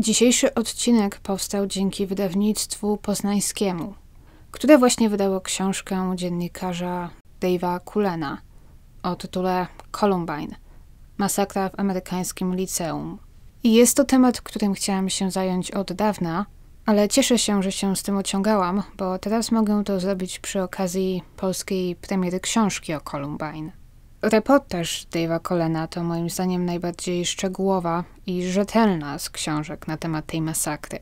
Dzisiejszy odcinek powstał dzięki wydawnictwu poznańskiemu, które właśnie wydało książkę dziennikarza Dave'a Kulena o tytule Columbine – Masakra w amerykańskim liceum. I jest to temat, którym chciałam się zająć od dawna, ale cieszę się, że się z tym ociągałam, bo teraz mogę to zrobić przy okazji polskiej premiery książki o Columbine. Reportaż Dave'a Colena to moim zdaniem najbardziej szczegółowa i rzetelna z książek na temat tej masakry.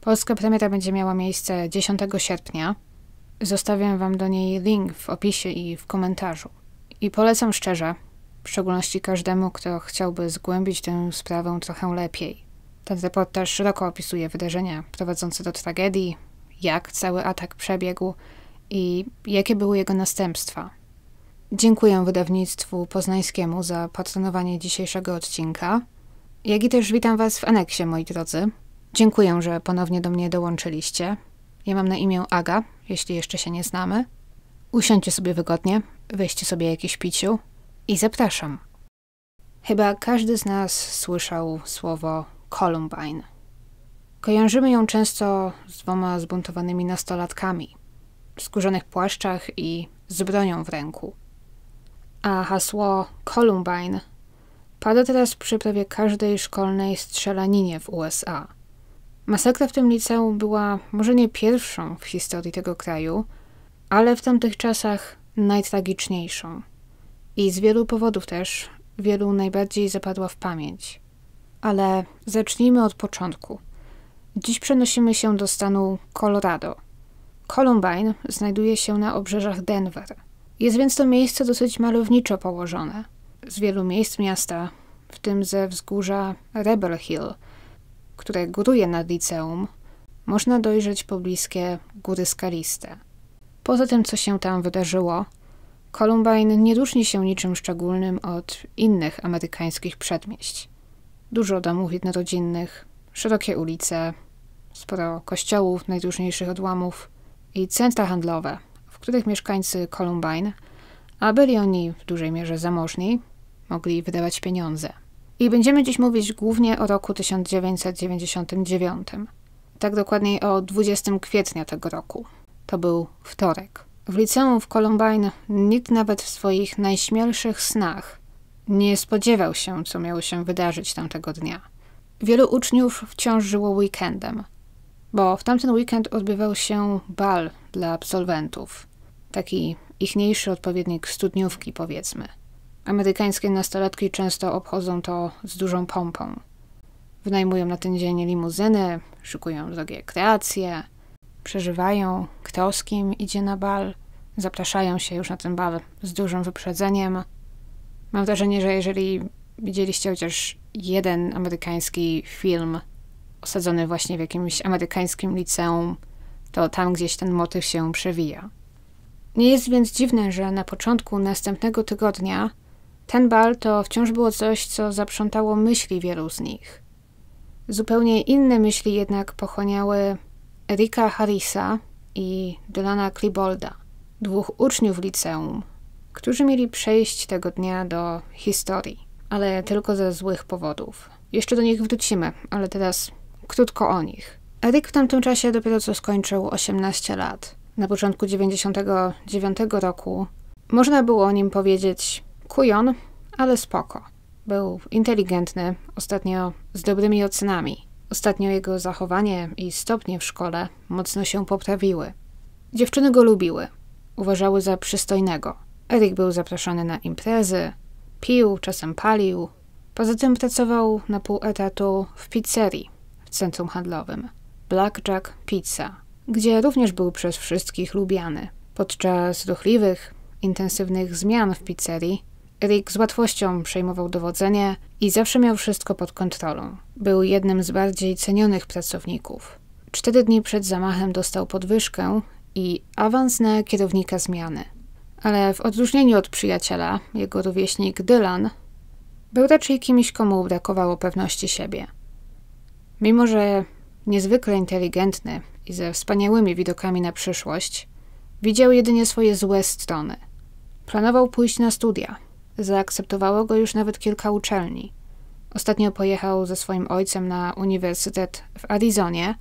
Polska premiera będzie miała miejsce 10 sierpnia. Zostawiam Wam do niej link w opisie i w komentarzu. I polecam szczerze, w szczególności każdemu, kto chciałby zgłębić tę sprawę trochę lepiej. Ten reportaż szeroko opisuje wydarzenia prowadzące do tragedii, jak cały atak przebiegł i jakie były jego następstwa. Dziękuję wydawnictwu poznańskiemu za patronowanie dzisiejszego odcinka. Jak i też witam Was w aneksie, moi drodzy. Dziękuję, że ponownie do mnie dołączyliście. Ja mam na imię Aga, jeśli jeszcze się nie znamy. Usiądźcie sobie wygodnie, weźcie sobie jakieś piciu i zapraszam. Chyba każdy z nas słyszał słowo Columbine. Kojarzymy ją często z dwoma zbuntowanymi nastolatkami, w skórzanych płaszczach i z bronią w ręku a hasło Columbine pada teraz przy prawie każdej szkolnej strzelaninie w USA. Masakra w tym liceum była może nie pierwszą w historii tego kraju, ale w tamtych czasach najtragiczniejszą. I z wielu powodów też wielu najbardziej zapadła w pamięć. Ale zacznijmy od początku. Dziś przenosimy się do stanu Colorado. Columbine znajduje się na obrzeżach Denver – jest więc to miejsce dosyć malowniczo położone. Z wielu miejsc miasta, w tym ze wzgórza Rebel Hill, które góruje nad liceum, można dojrzeć pobliskie góry skaliste. Poza tym, co się tam wydarzyło, Columbine nie różni się niczym szczególnym od innych amerykańskich przedmieść. Dużo domów jednorodzinnych, szerokie ulice, sporo kościołów najróżniejszych odłamów i centra handlowe – których mieszkańcy Columbine, a byli oni w dużej mierze zamożni, mogli wydawać pieniądze. I będziemy dziś mówić głównie o roku 1999, tak dokładniej o 20 kwietnia tego roku. To był wtorek. W liceum w Columbine nikt nawet w swoich najśmielszych snach nie spodziewał się, co miało się wydarzyć tamtego dnia. Wielu uczniów wciąż żyło weekendem, bo w tamten weekend odbywał się bal dla absolwentów taki ichniejszy odpowiednik studniówki, powiedzmy. Amerykańskie nastolatki często obchodzą to z dużą pompą. Wynajmują na ten dzień limuzyny, szykują drogie kreacje, przeżywają, kto z kim idzie na bal, zapraszają się już na ten bal z dużym wyprzedzeniem. Mam wrażenie, że jeżeli widzieliście chociaż jeden amerykański film osadzony właśnie w jakimś amerykańskim liceum, to tam gdzieś ten motyw się przewija. Nie jest więc dziwne, że na początku następnego tygodnia ten bal to wciąż było coś, co zaprzątało myśli wielu z nich. Zupełnie inne myśli jednak pochłaniały Erika Harrisa i Dylana Klibolda, dwóch uczniów liceum, którzy mieli przejść tego dnia do historii, ale tylko ze złych powodów. Jeszcze do nich wrócimy, ale teraz krótko o nich. Erik w tamtym czasie dopiero co skończył 18 lat – na początku 99 roku. Można było o nim powiedzieć kujon, ale spoko. Był inteligentny, ostatnio z dobrymi ocenami. Ostatnio jego zachowanie i stopnie w szkole mocno się poprawiły. Dziewczyny go lubiły, uważały za przystojnego. Erik był zapraszany na imprezy, pił, czasem palił. Poza tym pracował na pół etatu w pizzerii w centrum handlowym. Blackjack Pizza – gdzie również był przez wszystkich lubiany. Podczas ruchliwych, intensywnych zmian w pizzerii Rick z łatwością przejmował dowodzenie i zawsze miał wszystko pod kontrolą. Był jednym z bardziej cenionych pracowników. Cztery dni przed zamachem dostał podwyżkę i awans na kierownika zmiany. Ale w odróżnieniu od przyjaciela, jego rówieśnik Dylan był raczej kimś, komu brakowało pewności siebie. Mimo, że niezwykle inteligentny i ze wspaniałymi widokami na przyszłość, widział jedynie swoje złe strony. Planował pójść na studia. Zaakceptowało go już nawet kilka uczelni. Ostatnio pojechał ze swoim ojcem na uniwersytet w Arizonie,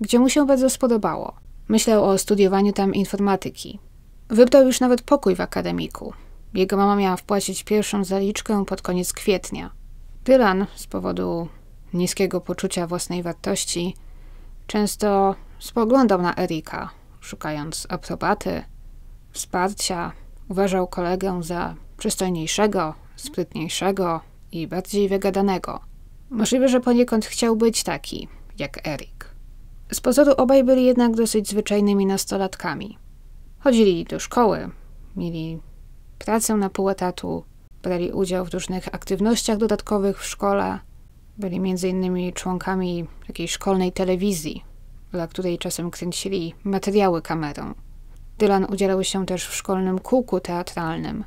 gdzie mu się bardzo spodobało. Myślał o studiowaniu tam informatyki. Wybrał już nawet pokój w akademiku. Jego mama miała wpłacić pierwszą zaliczkę pod koniec kwietnia. Dylan, z powodu niskiego poczucia własnej wartości, często Spoglądał na Erika, szukając aprobaty, wsparcia. Uważał kolegę za przystojniejszego, sprytniejszego i bardziej wygadanego. Możliwe, że poniekąd chciał być taki, jak Erik. Z pozoru obaj byli jednak dosyć zwyczajnymi nastolatkami. Chodzili do szkoły, mieli pracę na pół etatu, brali udział w różnych aktywnościach dodatkowych w szkole, byli m.in. członkami jakiejś szkolnej telewizji, dla której czasem kręcili materiały kamerą. Dylan udzielał się też w szkolnym kółku teatralnym,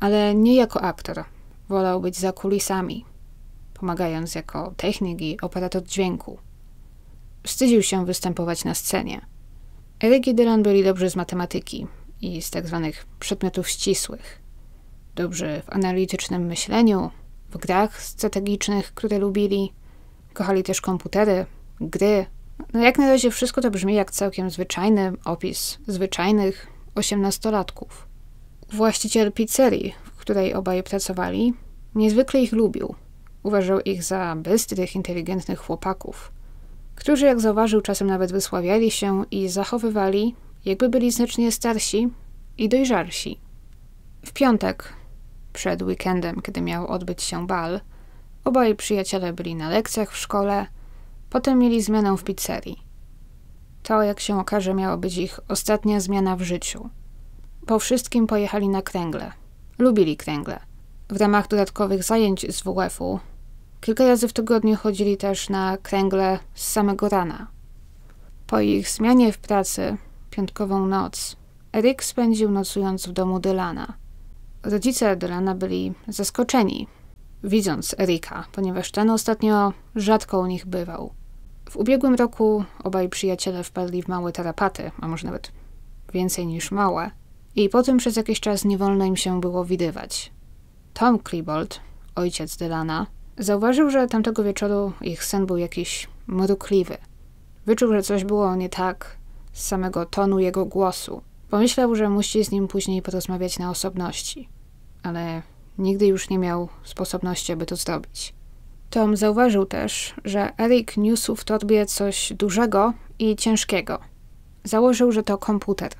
ale nie jako aktor. Wolał być za kulisami, pomagając jako technik i operator dźwięku. Wstydził się występować na scenie. Eryk i Dylan byli dobrzy z matematyki i z tak zwanych przedmiotów ścisłych. Dobrzy w analitycznym myśleniu, w grach strategicznych, które lubili. Kochali też komputery, gry, no jak na razie wszystko to brzmi jak całkiem zwyczajny opis zwyczajnych osiemnastolatków. Właściciel pizzerii, w której obaj pracowali, niezwykle ich lubił. Uważał ich za bystrych, inteligentnych chłopaków, którzy, jak zauważył, czasem nawet wysławiali się i zachowywali, jakby byli znacznie starsi i dojrzalsi. W piątek, przed weekendem, kiedy miał odbyć się bal, obaj przyjaciele byli na lekcjach w szkole – Potem mieli zmianę w pizzerii. To, jak się okaże, miała być ich ostatnia zmiana w życiu. Po wszystkim pojechali na kręgle. Lubili kręgle. W ramach dodatkowych zajęć z WF-u kilka razy w tygodniu chodzili też na kręgle z samego rana. Po ich zmianie w pracy, piątkową noc, Eryk spędził nocując w domu Dylana. Rodzice Dylana byli zaskoczeni, widząc Erika, ponieważ ten ostatnio rzadko u nich bywał. W ubiegłym roku obaj przyjaciele wpadli w małe tarapaty, a może nawet więcej niż małe, i potem przez jakiś czas nie wolno im się było widywać. Tom Klibold, ojciec Dylana, zauważył, że tamtego wieczoru ich sen był jakiś mrukliwy. Wyczuł, że coś było nie tak z samego tonu jego głosu. Pomyślał, że musi z nim później porozmawiać na osobności, ale nigdy już nie miał sposobności, aby to zrobić. Tom zauważył też, że Eric niósł w torbie coś dużego i ciężkiego. Założył, że to komputer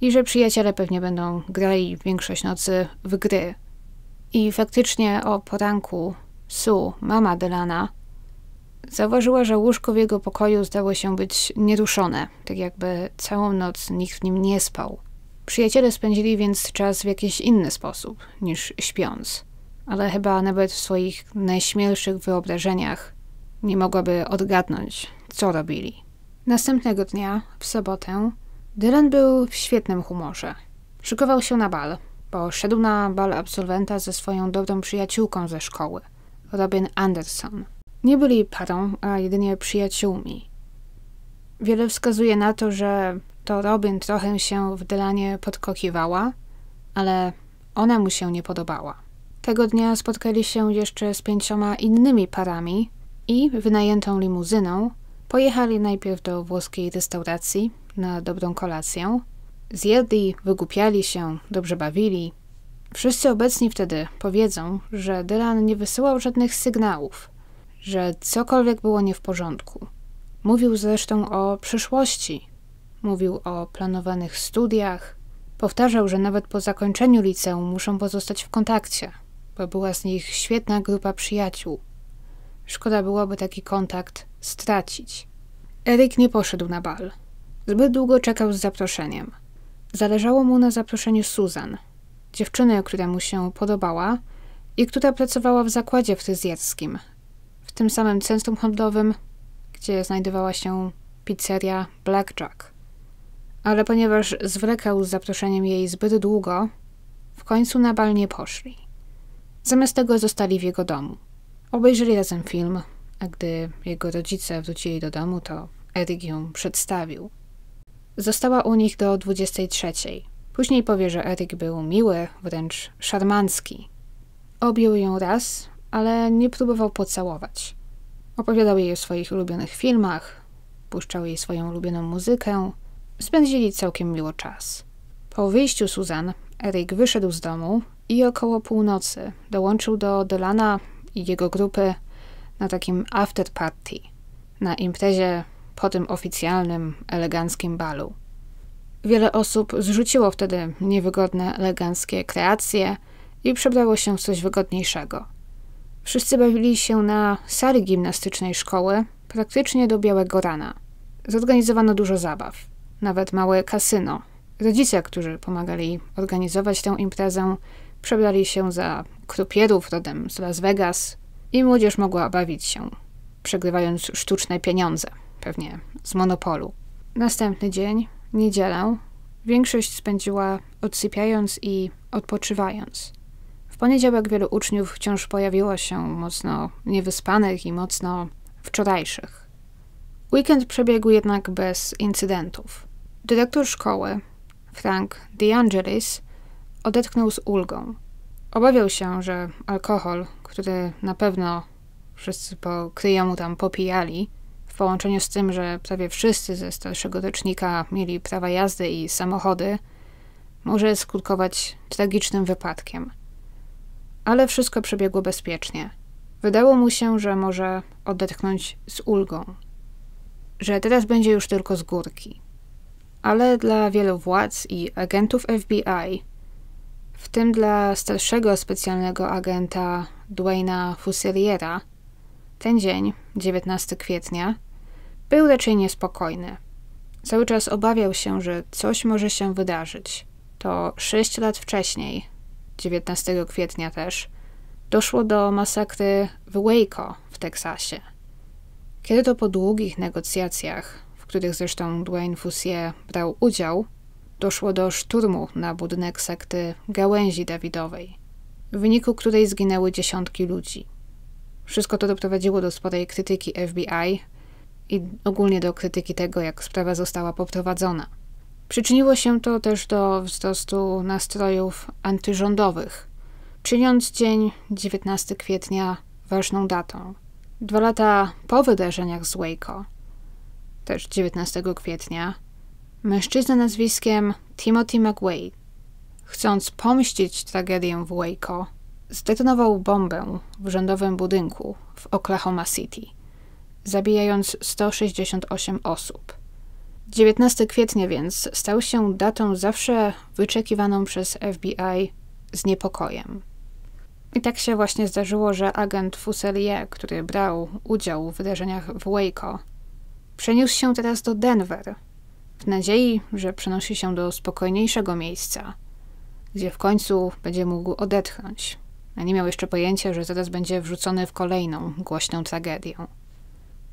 i że przyjaciele pewnie będą grali większość nocy w gry. I faktycznie o poranku Sue, mama Delana, zauważyła, że łóżko w jego pokoju zdało się być nieruszone, tak jakby całą noc nikt w nim nie spał. Przyjaciele spędzili więc czas w jakiś inny sposób niż śpiąc ale chyba nawet w swoich najśmielszych wyobrażeniach nie mogłaby odgadnąć, co robili. Następnego dnia, w sobotę, Dylan był w świetnym humorze. Szykował się na bal, bo szedł na bal absolwenta ze swoją dobrą przyjaciółką ze szkoły, Robin Anderson. Nie byli parą, a jedynie przyjaciółmi. Wiele wskazuje na to, że to Robin trochę się w Dylanie podkokiwała, ale ona mu się nie podobała. Tego dnia spotkali się jeszcze z pięcioma innymi parami i wynajętą limuzyną pojechali najpierw do włoskiej restauracji na dobrą kolację. Zjedli, wygłupiali się, dobrze bawili. Wszyscy obecni wtedy powiedzą, że Dylan nie wysyłał żadnych sygnałów, że cokolwiek było nie w porządku. Mówił zresztą o przyszłości, mówił o planowanych studiach, powtarzał, że nawet po zakończeniu liceum muszą pozostać w kontakcie, bo była z nich świetna grupa przyjaciół. Szkoda byłoby taki kontakt stracić. Erik nie poszedł na bal. Zbyt długo czekał z zaproszeniem. Zależało mu na zaproszeniu Susan, dziewczyny, która mu się podobała i która pracowała w zakładzie fryzjerskim, w tym samym centrum handlowym, gdzie znajdowała się pizzeria Blackjack. Ale ponieważ zwlekał z zaproszeniem jej zbyt długo, w końcu na bal nie poszli. Zamiast tego zostali w jego domu. Obejrzeli razem film, a gdy jego rodzice wrócili do domu, to Eric ją przedstawił. Została u nich do 23. Później powie, że Eric był miły, wręcz szarmancki. Objął ją raz, ale nie próbował pocałować. Opowiadał jej o swoich ulubionych filmach, puszczał jej swoją ulubioną muzykę. Spędzili całkiem miło czas. Po wyjściu Suzan, Eric wyszedł z domu i około północy dołączył do Dolana i jego grupy na takim after party, na imprezie po tym oficjalnym, eleganckim balu. Wiele osób zrzuciło wtedy niewygodne, eleganckie kreacje i przebrało się w coś wygodniejszego. Wszyscy bawili się na sali gimnastycznej szkoły praktycznie do białego rana. Zorganizowano dużo zabaw, nawet małe kasyno. Rodzice, którzy pomagali organizować tę imprezę, przebrali się za krupierów rodem z Las Vegas i młodzież mogła bawić się, przegrywając sztuczne pieniądze, pewnie z monopolu. Następny dzień, niedzielę, większość spędziła odsypiając i odpoczywając. W poniedziałek wielu uczniów wciąż pojawiło się mocno niewyspanych i mocno wczorajszych. Weekend przebiegł jednak bez incydentów. Dyrektor szkoły, Frank DeAngelis, odetchnął z ulgą. Obawiał się, że alkohol, który na pewno wszyscy po kryjemu tam popijali, w połączeniu z tym, że prawie wszyscy ze starszego rocznika mieli prawa jazdy i samochody, może skutkować tragicznym wypadkiem. Ale wszystko przebiegło bezpiecznie. Wydało mu się, że może odetchnąć z ulgą, że teraz będzie już tylko z górki. Ale dla wielu władz i agentów FBI w tym dla starszego specjalnego agenta Dwayna Fusiliera Ten dzień, 19 kwietnia, był raczej niespokojny. Cały czas obawiał się, że coś może się wydarzyć. To sześć lat wcześniej, 19 kwietnia też, doszło do masakry w Waco w Teksasie. Kiedy to po długich negocjacjach, w których zresztą Dwayne Fusier brał udział, doszło do szturmu na budynek sekty Gałęzi Dawidowej, w wyniku której zginęły dziesiątki ludzi. Wszystko to doprowadziło do sporej krytyki FBI i ogólnie do krytyki tego, jak sprawa została poprowadzona. Przyczyniło się to też do wzrostu nastrojów antyrządowych, czyniąc dzień 19 kwietnia ważną datą. Dwa lata po wydarzeniach z Waco, też 19 kwietnia, mężczyzna nazwiskiem Timothy McWade, chcąc pomścić tragedię w Waco, zdetonował bombę w rządowym budynku w Oklahoma City, zabijając 168 osób. 19 kwietnia więc stał się datą zawsze wyczekiwaną przez FBI z niepokojem. I tak się właśnie zdarzyło, że agent Fuselier, który brał udział w wydarzeniach w Waco, przeniósł się teraz do Denver, w nadziei, że przenosi się do spokojniejszego miejsca, gdzie w końcu będzie mógł odetchnąć. A nie miał jeszcze pojęcia, że zaraz będzie wrzucony w kolejną głośną tragedię.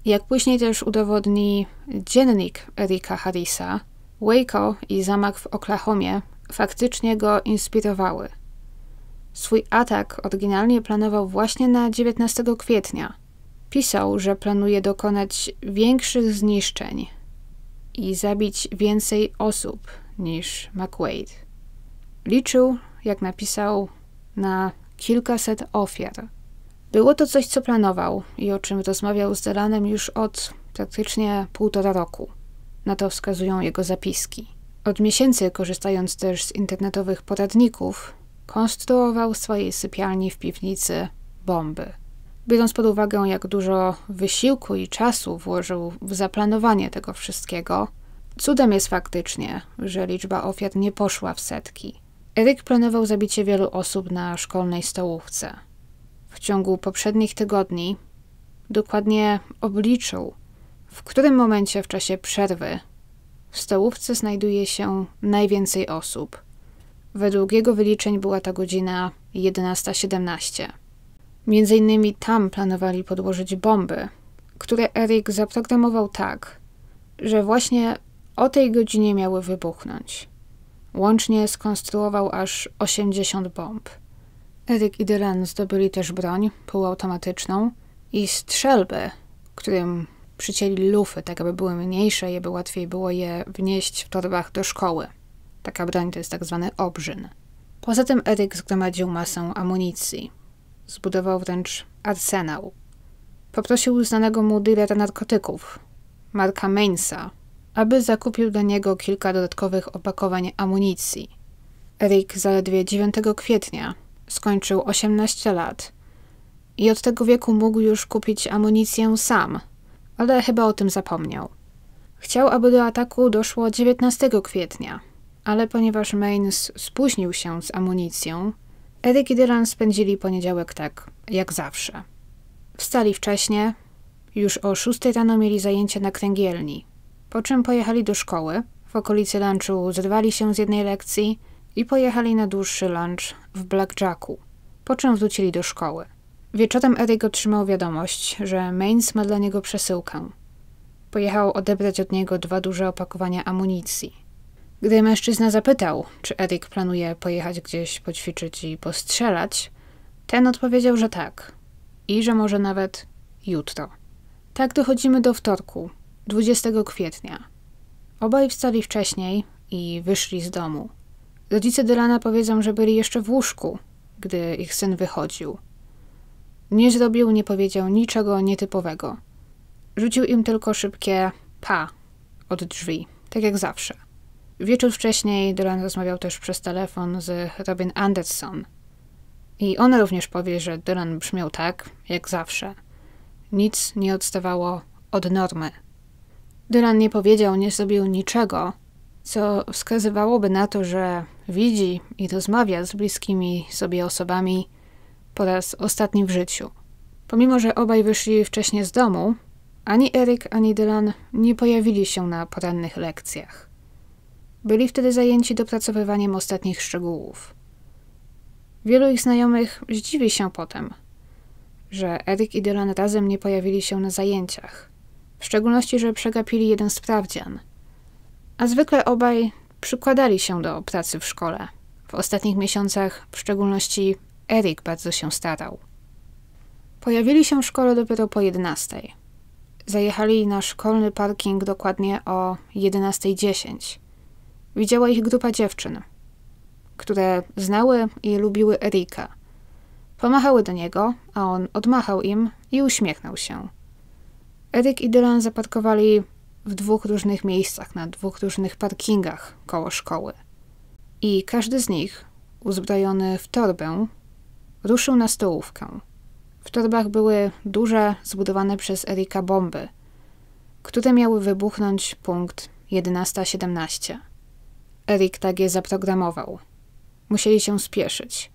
Jak później też udowodni dziennik Erika Harrisa, Waco i zamach w Oklahomie faktycznie go inspirowały. Swój atak oryginalnie planował właśnie na 19 kwietnia. Pisał, że planuje dokonać większych zniszczeń i zabić więcej osób niż McQuaid. Liczył, jak napisał, na kilkaset ofiar. Było to coś, co planował i o czym rozmawiał z Delanem już od praktycznie półtora roku. Na to wskazują jego zapiski. Od miesięcy, korzystając też z internetowych poradników, konstruował w swojej sypialni w piwnicy bomby. Biorąc pod uwagę, jak dużo wysiłku i czasu włożył w zaplanowanie tego wszystkiego, cudem jest faktycznie, że liczba ofiar nie poszła w setki. Eryk planował zabicie wielu osób na szkolnej stołówce. W ciągu poprzednich tygodni dokładnie obliczył, w którym momencie w czasie przerwy w stołówce znajduje się najwięcej osób. Według jego wyliczeń była ta godzina 11.17. Między innymi tam planowali podłożyć bomby, które Erik zaprogramował tak, że właśnie o tej godzinie miały wybuchnąć. Łącznie skonstruował aż 80 bomb. Erik i Dylan zdobyli też broń półautomatyczną i strzelby, którym przycięli lufy, tak aby były mniejsze i aby łatwiej było je wnieść w torbach do szkoły. Taka broń to jest tak zwany obrzyn. Poza tym Erik zgromadził masę amunicji – Zbudował wręcz arsenał. Poprosił znanego mu dealera narkotyków, Marka Mainsa, aby zakupił dla niego kilka dodatkowych opakowań amunicji. Rick zaledwie 9 kwietnia skończył 18 lat i od tego wieku mógł już kupić amunicję sam, ale chyba o tym zapomniał. Chciał, aby do ataku doszło 19 kwietnia, ale ponieważ Maines spóźnił się z amunicją, Eryk i Dylan spędzili poniedziałek tak, jak zawsze. Wstali wcześnie, już o 6 rano mieli zajęcia na kręgielni, po czym pojechali do szkoły, w okolicy lunchu zerwali się z jednej lekcji i pojechali na dłuższy lunch w Blackjacku, po czym wrócili do szkoły. Wieczorem Eryk otrzymał wiadomość, że Mains ma dla niego przesyłkę. Pojechał odebrać od niego dwa duże opakowania amunicji – gdy mężczyzna zapytał, czy Erik planuje pojechać gdzieś poćwiczyć i postrzelać, ten odpowiedział, że tak i że może nawet jutro. Tak dochodzimy do wtorku, 20 kwietnia. Obaj wstali wcześniej i wyszli z domu. Rodzice Dylana powiedzą, że byli jeszcze w łóżku, gdy ich syn wychodził. Nie zrobił, nie powiedział niczego nietypowego. Rzucił im tylko szybkie pa od drzwi, tak jak zawsze. Wieczór wcześniej Dylan rozmawiał też przez telefon z Robin Anderson. I ona również powie, że Dylan brzmiał tak, jak zawsze. Nic nie odstawało od normy. Dylan nie powiedział, nie zrobił niczego, co wskazywałoby na to, że widzi i rozmawia z bliskimi sobie osobami po raz ostatni w życiu. Pomimo, że obaj wyszli wcześniej z domu, ani Eric, ani Dylan nie pojawili się na porannych lekcjach. Byli wtedy zajęci dopracowywaniem ostatnich szczegółów. Wielu ich znajomych zdziwi się potem, że Eric i Dylan razem nie pojawili się na zajęciach, w szczególności, że przegapili jeden sprawdzian. A zwykle obaj przykładali się do pracy w szkole. W ostatnich miesiącach, w szczególności, Eric bardzo się starał. Pojawili się w szkole dopiero po 11. Zajechali na szkolny parking dokładnie o 11.10 widziała ich grupa dziewczyn, które znały i lubiły Erika. Pomachały do niego, a on odmachał im i uśmiechnął się. Erik i Dylan zaparkowali w dwóch różnych miejscach, na dwóch różnych parkingach koło szkoły. I każdy z nich, uzbrojony w torbę, ruszył na stołówkę. W torbach były duże, zbudowane przez Erika bomby, które miały wybuchnąć punkt 11.17. Erik tak je zaprogramował. Musieli się spieszyć.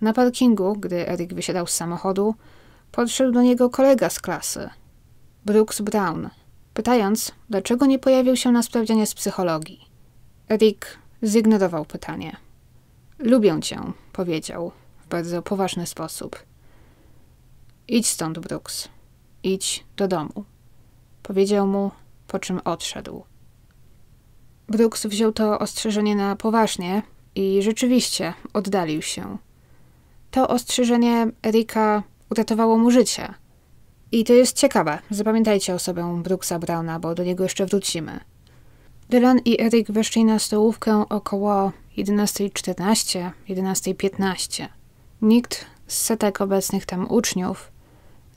Na parkingu, gdy Erik wysiadał z samochodu, podszedł do niego kolega z klasy, Brooks Brown, pytając, dlaczego nie pojawił się na sprawdzianie z psychologii. Erik zignorował pytanie. Lubię cię, powiedział w bardzo poważny sposób. Idź stąd, Brooks. Idź do domu. Powiedział mu, po czym odszedł. Brooks wziął to ostrzeżenie na poważnie i rzeczywiście oddalił się. To ostrzeżenie Erika uratowało mu życie. I to jest ciekawe. Zapamiętajcie osobę Brooksa Browna, bo do niego jeszcze wrócimy. Dylan i Erik weszli na stołówkę około 11.14, 11.15. Nikt z setek obecnych tam uczniów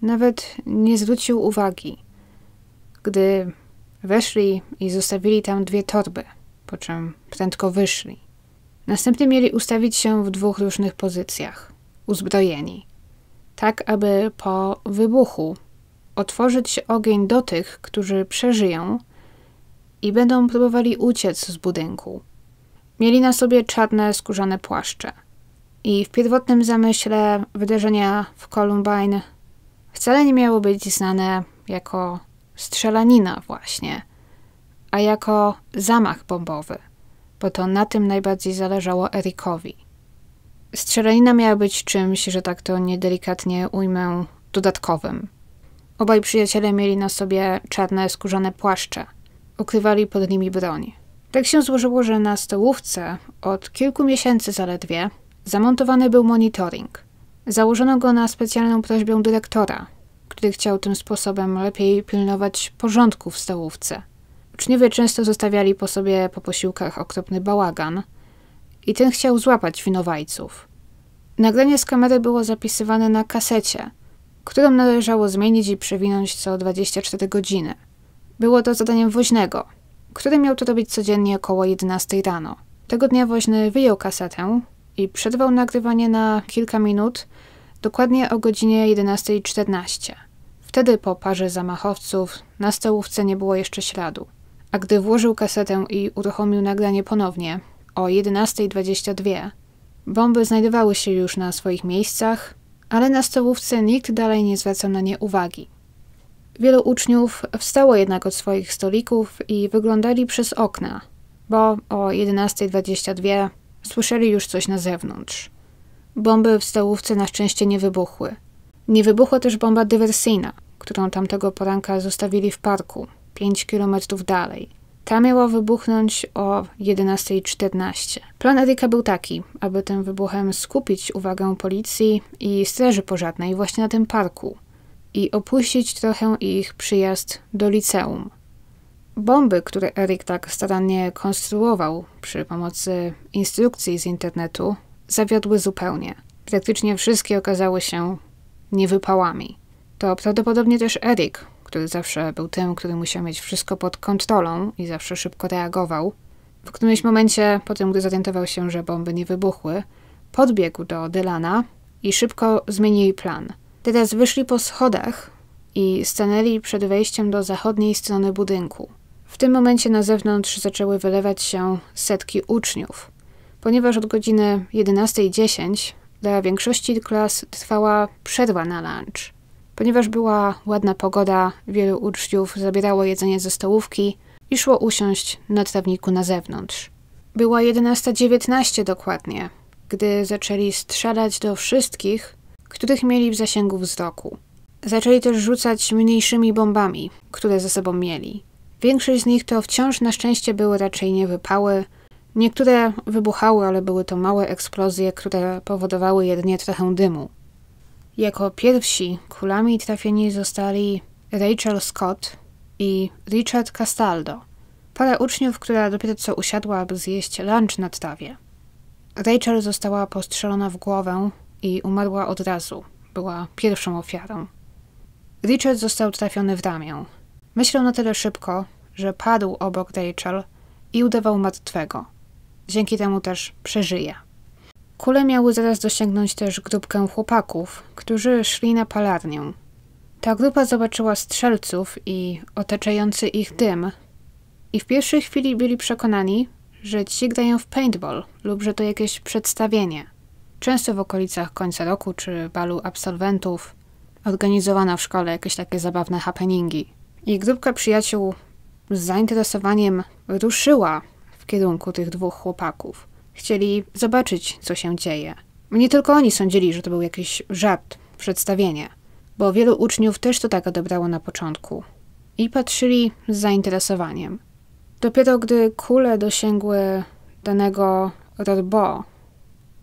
nawet nie zwrócił uwagi, gdy Weszli i zostawili tam dwie torby, po czym prędko wyszli. Następnie mieli ustawić się w dwóch różnych pozycjach, uzbrojeni, tak aby po wybuchu otworzyć ogień do tych, którzy przeżyją i będą próbowali uciec z budynku. Mieli na sobie czarne, skórzane płaszcze. I w pierwotnym zamyśle wydarzenia w Columbine wcale nie miało być znane jako strzelanina właśnie, a jako zamach bombowy, bo to na tym najbardziej zależało Erikowi. Strzelanina miała być czymś, że tak to niedelikatnie ujmę, dodatkowym. Obaj przyjaciele mieli na sobie czarne, skórzane płaszcze. Ukrywali pod nimi broń. Tak się złożyło, że na stołówce od kilku miesięcy zaledwie zamontowany był monitoring. Założono go na specjalną prośbę dyrektora, który chciał tym sposobem lepiej pilnować porządku w stołówce. Uczniowie często zostawiali po sobie po posiłkach okropny bałagan i ten chciał złapać winowajców. Nagranie z kamery było zapisywane na kasecie, którą należało zmienić i przewinąć co 24 godziny. Było to zadaniem woźnego, który miał to robić codziennie około 11 rano. Tego dnia woźny wyjął kasetę i przerwał nagrywanie na kilka minut, dokładnie o godzinie 11.14. Wtedy po parze zamachowców na stołówce nie było jeszcze śladu. A gdy włożył kasetę i uruchomił nagranie ponownie o 11.22, bomby znajdowały się już na swoich miejscach, ale na stołówce nikt dalej nie zwracał na nie uwagi. Wielu uczniów wstało jednak od swoich stolików i wyglądali przez okna, bo o 11.22 słyszeli już coś na zewnątrz. Bomby w stołówce na szczęście nie wybuchły. Nie wybuchła też bomba dywersyjna, którą tamtego poranka zostawili w parku, 5 kilometrów dalej. Ta miała wybuchnąć o 11.14. Plan Erika był taki, aby tym wybuchem skupić uwagę policji i straży pożarnej właśnie na tym parku i opuścić trochę ich przyjazd do liceum. Bomby, które Erik tak starannie konstruował przy pomocy instrukcji z internetu, zawiodły zupełnie. Praktycznie wszystkie okazały się niewypałami. To prawdopodobnie też Erik, który zawsze był tym, który musiał mieć wszystko pod kontrolą i zawsze szybko reagował. W którymś momencie, po tym, gdy zorientował się, że bomby nie wybuchły, podbiegł do Dylana i szybko zmienił plan. Teraz wyszli po schodach i stanęli przed wejściem do zachodniej strony budynku. W tym momencie na zewnątrz zaczęły wylewać się setki uczniów, ponieważ od godziny 11.10 dla większości klas trwała przerwa na lunch. Ponieważ była ładna pogoda, wielu uczniów zabierało jedzenie ze stołówki i szło usiąść na trawniku na zewnątrz. Była 11.19 dokładnie, gdy zaczęli strzelać do wszystkich, których mieli w zasięgu wzroku. Zaczęli też rzucać mniejszymi bombami, które ze sobą mieli. Większość z nich to wciąż na szczęście były raczej niewypały, Niektóre wybuchały, ale były to małe eksplozje, które powodowały jedynie trochę dymu. Jako pierwsi kulami trafieni zostali Rachel Scott i Richard Castaldo, para uczniów, która dopiero co usiadła, aby zjeść lunch na trawie. Rachel została postrzelona w głowę i umarła od razu. Była pierwszą ofiarą. Richard został trafiony w ramię. Myślał na tyle szybko, że padł obok Rachel i udawał martwego. Dzięki temu też przeżyje. Kule miały zaraz dosięgnąć też grupkę chłopaków, którzy szli na palarnię. Ta grupa zobaczyła strzelców i otaczający ich dym i w pierwszej chwili byli przekonani, że ci grają w paintball lub że to jakieś przedstawienie. Często w okolicach końca roku czy balu absolwentów organizowano w szkole jakieś takie zabawne happeningi. I grupka przyjaciół z zainteresowaniem ruszyła w kierunku tych dwóch chłopaków. Chcieli zobaczyć, co się dzieje. Nie tylko oni sądzili, że to był jakiś żart, przedstawienie, bo wielu uczniów też to tak odebrało na początku i patrzyli z zainteresowaniem. Dopiero gdy kule dosięgły danego Rodbo,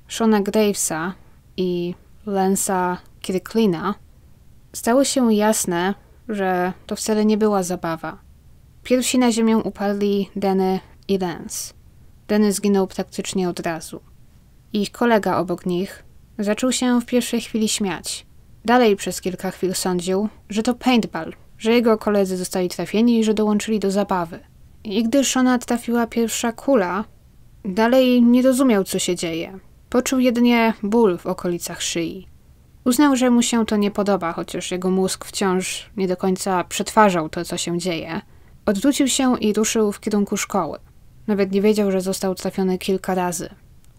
Shona Gravesa i Lensa Kirklina, stało się jasne, że to wcale nie była zabawa. Pierwsi na ziemię upadli Denny i Lens. Denny zginął praktycznie od razu. Ich kolega obok nich zaczął się w pierwszej chwili śmiać. Dalej przez kilka chwil sądził, że to paintball, że jego koledzy zostali trafieni i że dołączyli do zabawy. I gdy Shona trafiła pierwsza kula, dalej nie rozumiał, co się dzieje. Poczuł jedynie ból w okolicach szyi. Uznał, że mu się to nie podoba, chociaż jego mózg wciąż nie do końca przetwarzał to, co się dzieje. Odwrócił się i ruszył w kierunku szkoły. Nawet nie wiedział, że został trafiony kilka razy.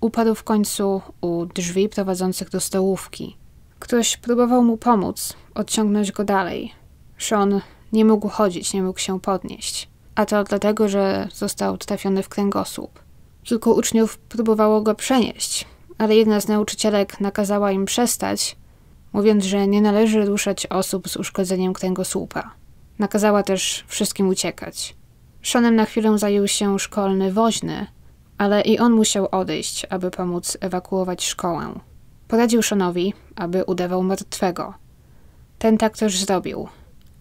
Upadł w końcu u drzwi prowadzących do stołówki. Ktoś próbował mu pomóc, odciągnąć go dalej. Sean nie mógł chodzić, nie mógł się podnieść. A to dlatego, że został trafiony w kręgosłup. Kilku uczniów próbowało go przenieść, ale jedna z nauczycielek nakazała im przestać, mówiąc, że nie należy ruszać osób z uszkodzeniem kręgosłupa. Nakazała też wszystkim uciekać. Seanem na chwilę zajął się szkolny woźny, ale i on musiał odejść, aby pomóc ewakuować szkołę. Poradził Seanowi, aby udawał martwego. Ten tak też zrobił.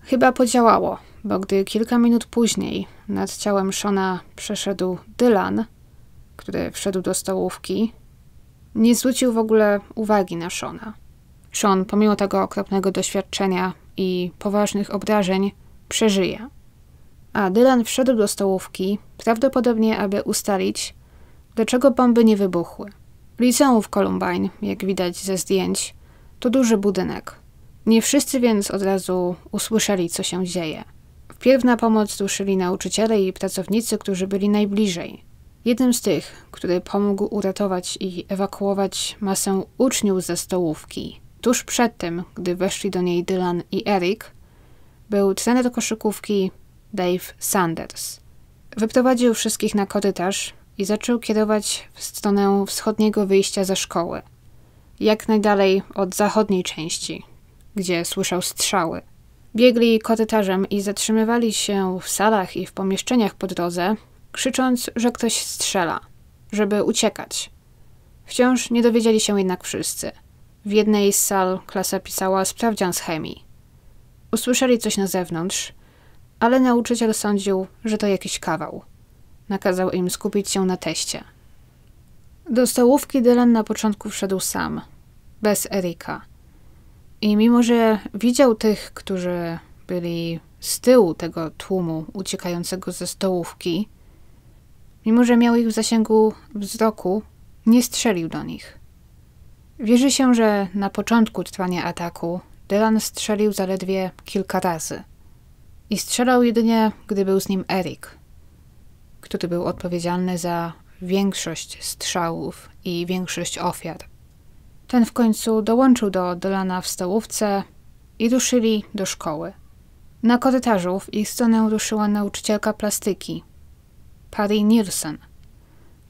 Chyba podziałało, bo gdy kilka minut później nad ciałem Shona przeszedł Dylan, który wszedł do stołówki, nie zwrócił w ogóle uwagi na Shona. Sean, pomimo tego okropnego doświadczenia i poważnych obrażeń, przeżyje a Dylan wszedł do stołówki, prawdopodobnie aby ustalić, dlaczego bomby nie wybuchły. Liceum w Columbine, jak widać ze zdjęć, to duży budynek. Nie wszyscy więc od razu usłyszeli, co się dzieje. Wpierw na pomoc ruszyli nauczyciele i pracownicy, którzy byli najbliżej. Jednym z tych, który pomógł uratować i ewakuować masę uczniów ze stołówki, tuż przed tym, gdy weszli do niej Dylan i Eric, był trener koszykówki Dave Sanders. Wyprowadził wszystkich na korytarz i zaczął kierować w stronę wschodniego wyjścia ze szkoły, jak najdalej od zachodniej części, gdzie słyszał strzały. Biegli korytarzem i zatrzymywali się w salach i w pomieszczeniach po drodze, krzycząc, że ktoś strzela, żeby uciekać. Wciąż nie dowiedzieli się jednak wszyscy. W jednej z sal klasa pisała sprawdzian z chemii. Usłyszeli coś na zewnątrz – ale nauczyciel sądził, że to jakiś kawał. Nakazał im skupić się na teście. Do stołówki Dylan na początku wszedł sam, bez Erika. I mimo, że widział tych, którzy byli z tyłu tego tłumu uciekającego ze stołówki, mimo, że miał ich w zasięgu wzroku, nie strzelił do nich. Wierzy się, że na początku trwania ataku Dylan strzelił zaledwie kilka razy – i strzelał jedynie, gdy był z nim Erik, który był odpowiedzialny za większość strzałów i większość ofiar. Ten w końcu dołączył do Dolana w stołówce i ruszyli do szkoły. Na korytarzu w ich stronę ruszyła nauczycielka plastyki, Pari Nielsen,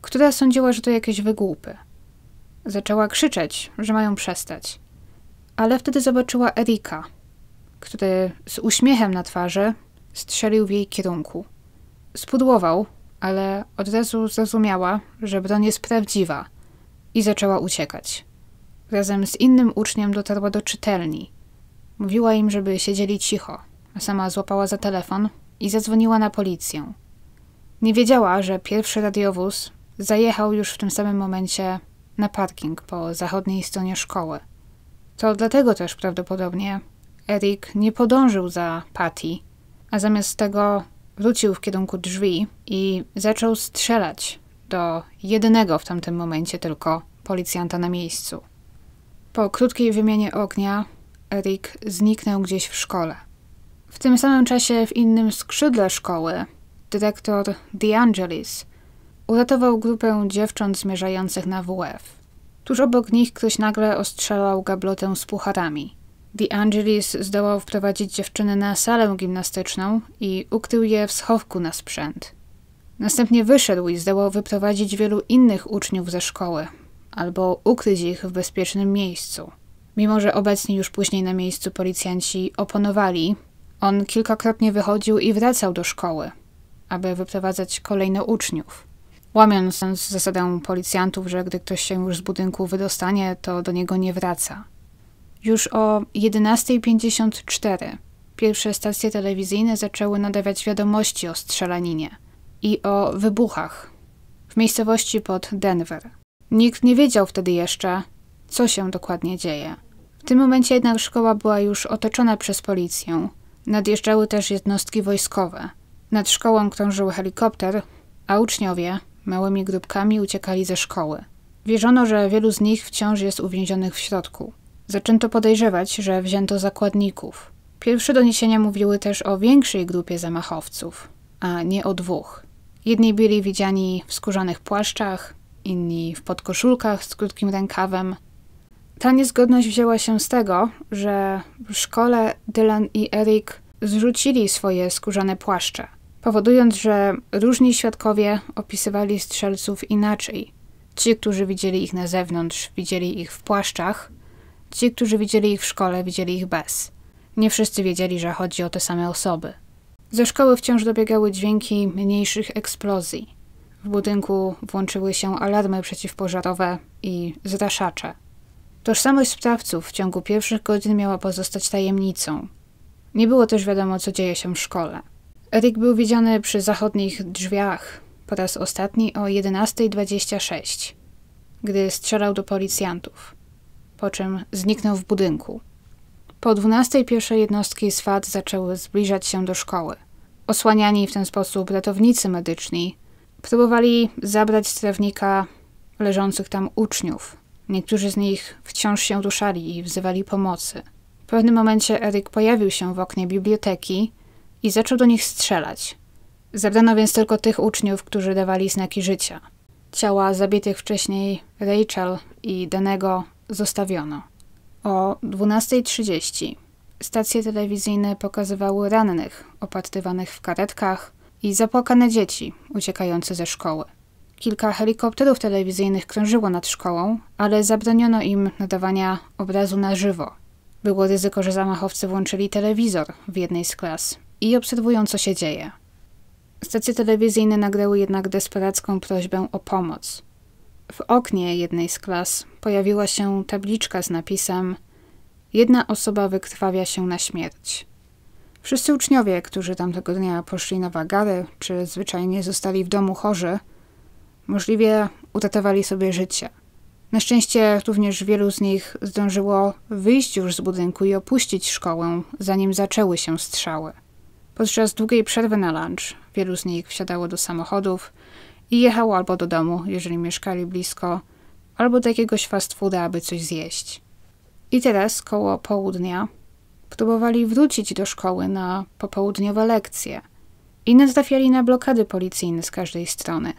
która sądziła, że to jakieś wygłupy. Zaczęła krzyczeć, że mają przestać. Ale wtedy zobaczyła Erika, który z uśmiechem na twarzy strzelił w jej kierunku. Spudłował, ale od razu zrozumiała, że broń jest prawdziwa i zaczęła uciekać. Razem z innym uczniem dotarła do czytelni. Mówiła im, żeby siedzieli cicho, a sama złapała za telefon i zadzwoniła na policję. Nie wiedziała, że pierwszy radiowóz zajechał już w tym samym momencie na parking po zachodniej stronie szkoły. To dlatego też prawdopodobnie Erik nie podążył za Patty, a zamiast tego wrócił w kierunku drzwi i zaczął strzelać do jedynego w tamtym momencie tylko policjanta na miejscu. Po krótkiej wymianie ognia Erik zniknął gdzieś w szkole. W tym samym czasie w innym skrzydle szkoły dyrektor DeAngelis uratował grupę dziewcząt zmierzających na WF. Tuż obok nich ktoś nagle ostrzelał gablotę z pucharami. De Angelis zdołał wprowadzić dziewczyny na salę gimnastyczną i ukrył je w schowku na sprzęt. Następnie wyszedł i zdołał wyprowadzić wielu innych uczniów ze szkoły, albo ukryć ich w bezpiecznym miejscu. Mimo, że obecni już później na miejscu policjanci oponowali, on kilkakrotnie wychodził i wracał do szkoły, aby wyprowadzać kolejno uczniów. Łamiąc zasadę policjantów, że gdy ktoś się już z budynku wydostanie, to do niego nie wraca – już o 11.54 pierwsze stacje telewizyjne zaczęły nadawać wiadomości o strzelaninie i o wybuchach w miejscowości pod Denver. Nikt nie wiedział wtedy jeszcze, co się dokładnie dzieje. W tym momencie jednak szkoła była już otoczona przez policję. Nadjeżdżały też jednostki wojskowe. Nad szkołą krążył helikopter, a uczniowie małymi grupkami uciekali ze szkoły. Wierzono, że wielu z nich wciąż jest uwięzionych w środku. Zaczęto podejrzewać, że wzięto zakładników. Pierwsze doniesienia mówiły też o większej grupie zamachowców, a nie o dwóch. Jedni byli widziani w skórzanych płaszczach, inni w podkoszulkach z krótkim rękawem. Ta niezgodność wzięła się z tego, że w szkole Dylan i Eric zrzucili swoje skórzane płaszcze, powodując, że różni świadkowie opisywali strzelców inaczej. Ci, którzy widzieli ich na zewnątrz, widzieli ich w płaszczach, Ci, którzy widzieli ich w szkole, widzieli ich bez. Nie wszyscy wiedzieli, że chodzi o te same osoby. Ze szkoły wciąż dobiegały dźwięki mniejszych eksplozji. W budynku włączyły się alarmy przeciwpożarowe i zraszacze. Tożsamość sprawców w ciągu pierwszych godzin miała pozostać tajemnicą. Nie było też wiadomo, co dzieje się w szkole. Erik był widziany przy zachodnich drzwiach po raz ostatni o 11.26, gdy strzelał do policjantów po czym zniknął w budynku. Po 12.00 pierwszej jednostki SWAT zaczęły zbliżać się do szkoły. Osłaniani w ten sposób ratownicy medyczni próbowali zabrać z trawnika leżących tam uczniów. Niektórzy z nich wciąż się duszali i wzywali pomocy. W pewnym momencie Eryk pojawił się w oknie biblioteki i zaczął do nich strzelać. Zabrano więc tylko tych uczniów, którzy dawali znaki życia. Ciała zabitych wcześniej Rachel i Danego zostawiono. O 12.30 stacje telewizyjne pokazywały rannych opatrywanych w karetkach i zapłakane dzieci uciekające ze szkoły. Kilka helikopterów telewizyjnych krążyło nad szkołą, ale zabroniono im nadawania obrazu na żywo. Było ryzyko, że zamachowcy włączyli telewizor w jednej z klas i obserwują, co się dzieje. Stacje telewizyjne nagrały jednak desperacką prośbę o pomoc. W oknie jednej z klas pojawiła się tabliczka z napisem: Jedna osoba wykrwawia się na śmierć. Wszyscy uczniowie, którzy tamtego dnia poszli na wagary, czy zwyczajnie zostali w domu chorzy, możliwie utatowali sobie życie. Na szczęście również wielu z nich zdążyło wyjść już z budynku i opuścić szkołę, zanim zaczęły się strzały. Podczas długiej przerwy na lunch wielu z nich wsiadało do samochodów, i jechało albo do domu, jeżeli mieszkali blisko, albo do jakiegoś fast fooda, aby coś zjeść. I teraz, koło południa, próbowali wrócić do szkoły na popołudniowe lekcje. I natrafiali na blokady policyjne z każdej strony.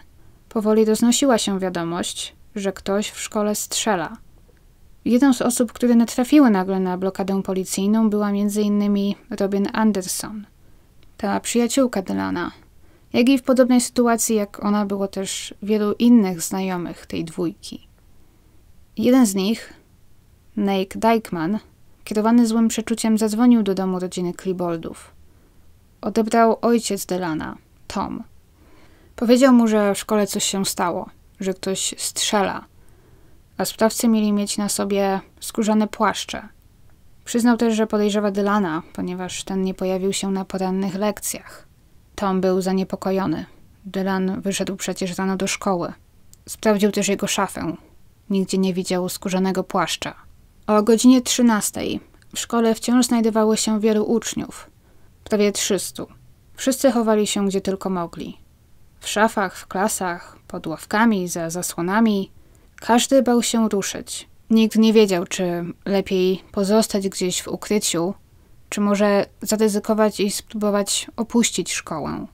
Powoli roznosiła się wiadomość, że ktoś w szkole strzela. Jedną z osób, które natrafiły nagle na blokadę policyjną była m.in. Robin Anderson, ta przyjaciółka Dylana, jak i w podobnej sytuacji jak ona było też wielu innych znajomych tej dwójki. Jeden z nich, Nate Dykman, kierowany złym przeczuciem zadzwonił do domu rodziny Cliboldów. Odebrał ojciec Delana, Tom. Powiedział mu, że w szkole coś się stało, że ktoś strzela, a sprawcy mieli mieć na sobie skórzane płaszcze. Przyznał też, że podejrzewa Dylana, ponieważ ten nie pojawił się na porannych lekcjach. Tom był zaniepokojony. Dylan wyszedł przecież rano do szkoły. Sprawdził też jego szafę. Nigdzie nie widział skórzanego płaszcza. O godzinie trzynastej w szkole wciąż znajdowało się wielu uczniów. Prawie trzystu. Wszyscy chowali się gdzie tylko mogli. W szafach, w klasach, pod ławkami, za zasłonami. Każdy bał się ruszyć. Nikt nie wiedział, czy lepiej pozostać gdzieś w ukryciu, czy może zaryzykować i spróbować opuścić szkołę?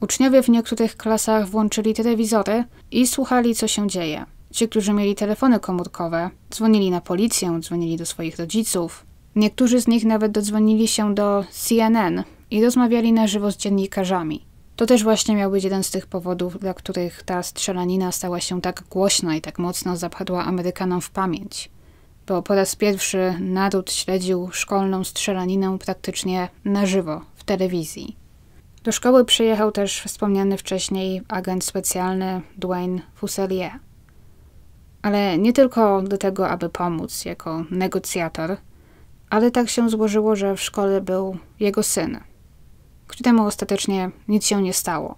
Uczniowie w niektórych klasach włączyli telewizory i słuchali, co się dzieje. Ci, którzy mieli telefony komórkowe, dzwonili na policję, dzwonili do swoich rodziców. Niektórzy z nich nawet dodzwonili się do CNN i rozmawiali na żywo z dziennikarzami. To też właśnie miał być jeden z tych powodów, dla których ta strzelanina stała się tak głośna i tak mocno zapadła Amerykanom w pamięć bo po raz pierwszy naród śledził szkolną strzelaninę praktycznie na żywo w telewizji. Do szkoły przyjechał też wspomniany wcześniej agent specjalny Dwayne Fuselier. Ale nie tylko do tego, aby pomóc jako negocjator, ale tak się złożyło, że w szkole był jego syn, któremu ostatecznie nic się nie stało.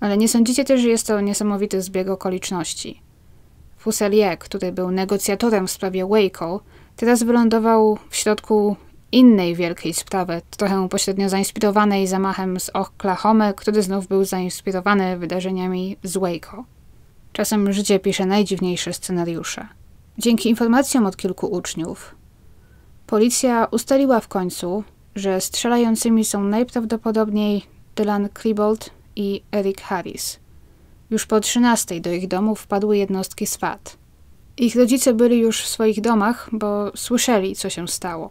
Ale nie sądzicie też, że jest to niesamowity zbieg okoliczności. Fuselier, który był negocjatorem w sprawie Waco, teraz wylądował w środku innej wielkiej sprawy, trochę pośrednio zainspirowanej zamachem z Oklahoma, który znów był zainspirowany wydarzeniami z Waco. Czasem życie pisze najdziwniejsze scenariusze. Dzięki informacjom od kilku uczniów, policja ustaliła w końcu, że strzelającymi są najprawdopodobniej Dylan Klebold i Eric Harris – już po 13 do ich domu wpadły jednostki SWAT. Ich rodzice byli już w swoich domach, bo słyszeli, co się stało.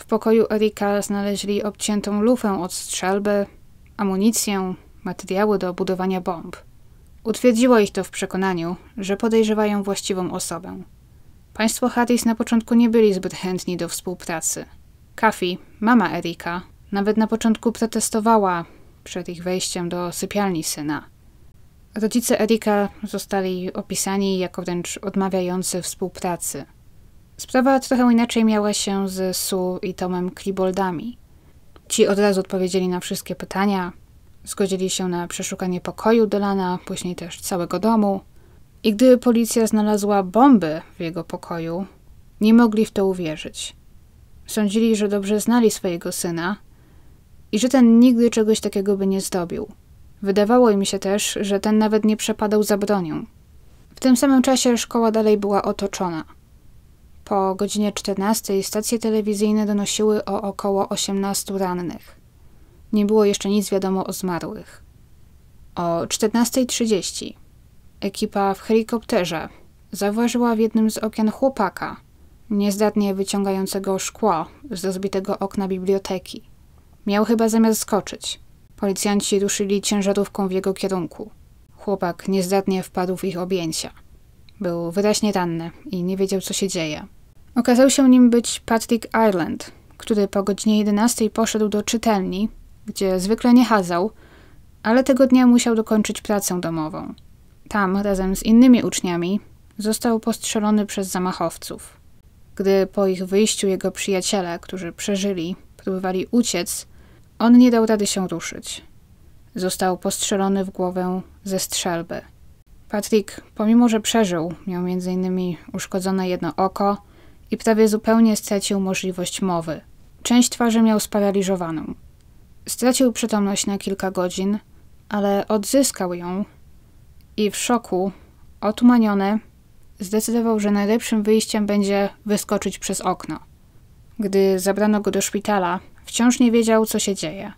W pokoju Erika znaleźli obciętą lufę od strzelby, amunicję, materiały do budowania bomb. Utwierdziło ich to w przekonaniu, że podejrzewają właściwą osobę. Państwo Harris na początku nie byli zbyt chętni do współpracy. Kafi, mama Erika, nawet na początku protestowała przed ich wejściem do sypialni syna. Rodzice Erika zostali opisani jako wręcz odmawiający współpracy. Sprawa trochę inaczej miała się z Su i Tomem Kriboldami. Ci od razu odpowiedzieli na wszystkie pytania, zgodzili się na przeszukanie pokoju Delana, później też całego domu. I gdy policja znalazła bomby w jego pokoju, nie mogli w to uwierzyć. Sądzili, że dobrze znali swojego syna i że ten nigdy czegoś takiego by nie zdobił – Wydawało im się też, że ten nawet nie przepadał za bronią. W tym samym czasie szkoła dalej była otoczona. Po godzinie 14 stacje telewizyjne donosiły o około 18 rannych. Nie było jeszcze nic wiadomo o zmarłych. O 14.30 ekipa w helikopterze zauważyła w jednym z okien chłopaka, niezdatnie wyciągającego szkło z rozbitego okna biblioteki. Miał chyba zamiar skoczyć. Policjanci ruszyli ciężarówką w jego kierunku. Chłopak niezdatnie wpadł w ich objęcia. Był wyraźnie ranny i nie wiedział, co się dzieje. Okazał się nim być Patrick Ireland, który po godzinie 11 poszedł do czytelni, gdzie zwykle nie hazał, ale tego dnia musiał dokończyć pracę domową. Tam, razem z innymi uczniami, został postrzelony przez zamachowców. Gdy po ich wyjściu jego przyjaciele, którzy przeżyli, próbowali uciec, on nie dał rady się ruszyć. Został postrzelony w głowę ze strzelby. Patrick, pomimo że przeżył, miał m.in. uszkodzone jedno oko i prawie zupełnie stracił możliwość mowy. Część twarzy miał sparaliżowaną. Stracił przytomność na kilka godzin, ale odzyskał ją i w szoku, otumaniony, zdecydował, że najlepszym wyjściem będzie wyskoczyć przez okno. Gdy zabrano go do szpitala, Wciąż nie wiedział, co się dzieje.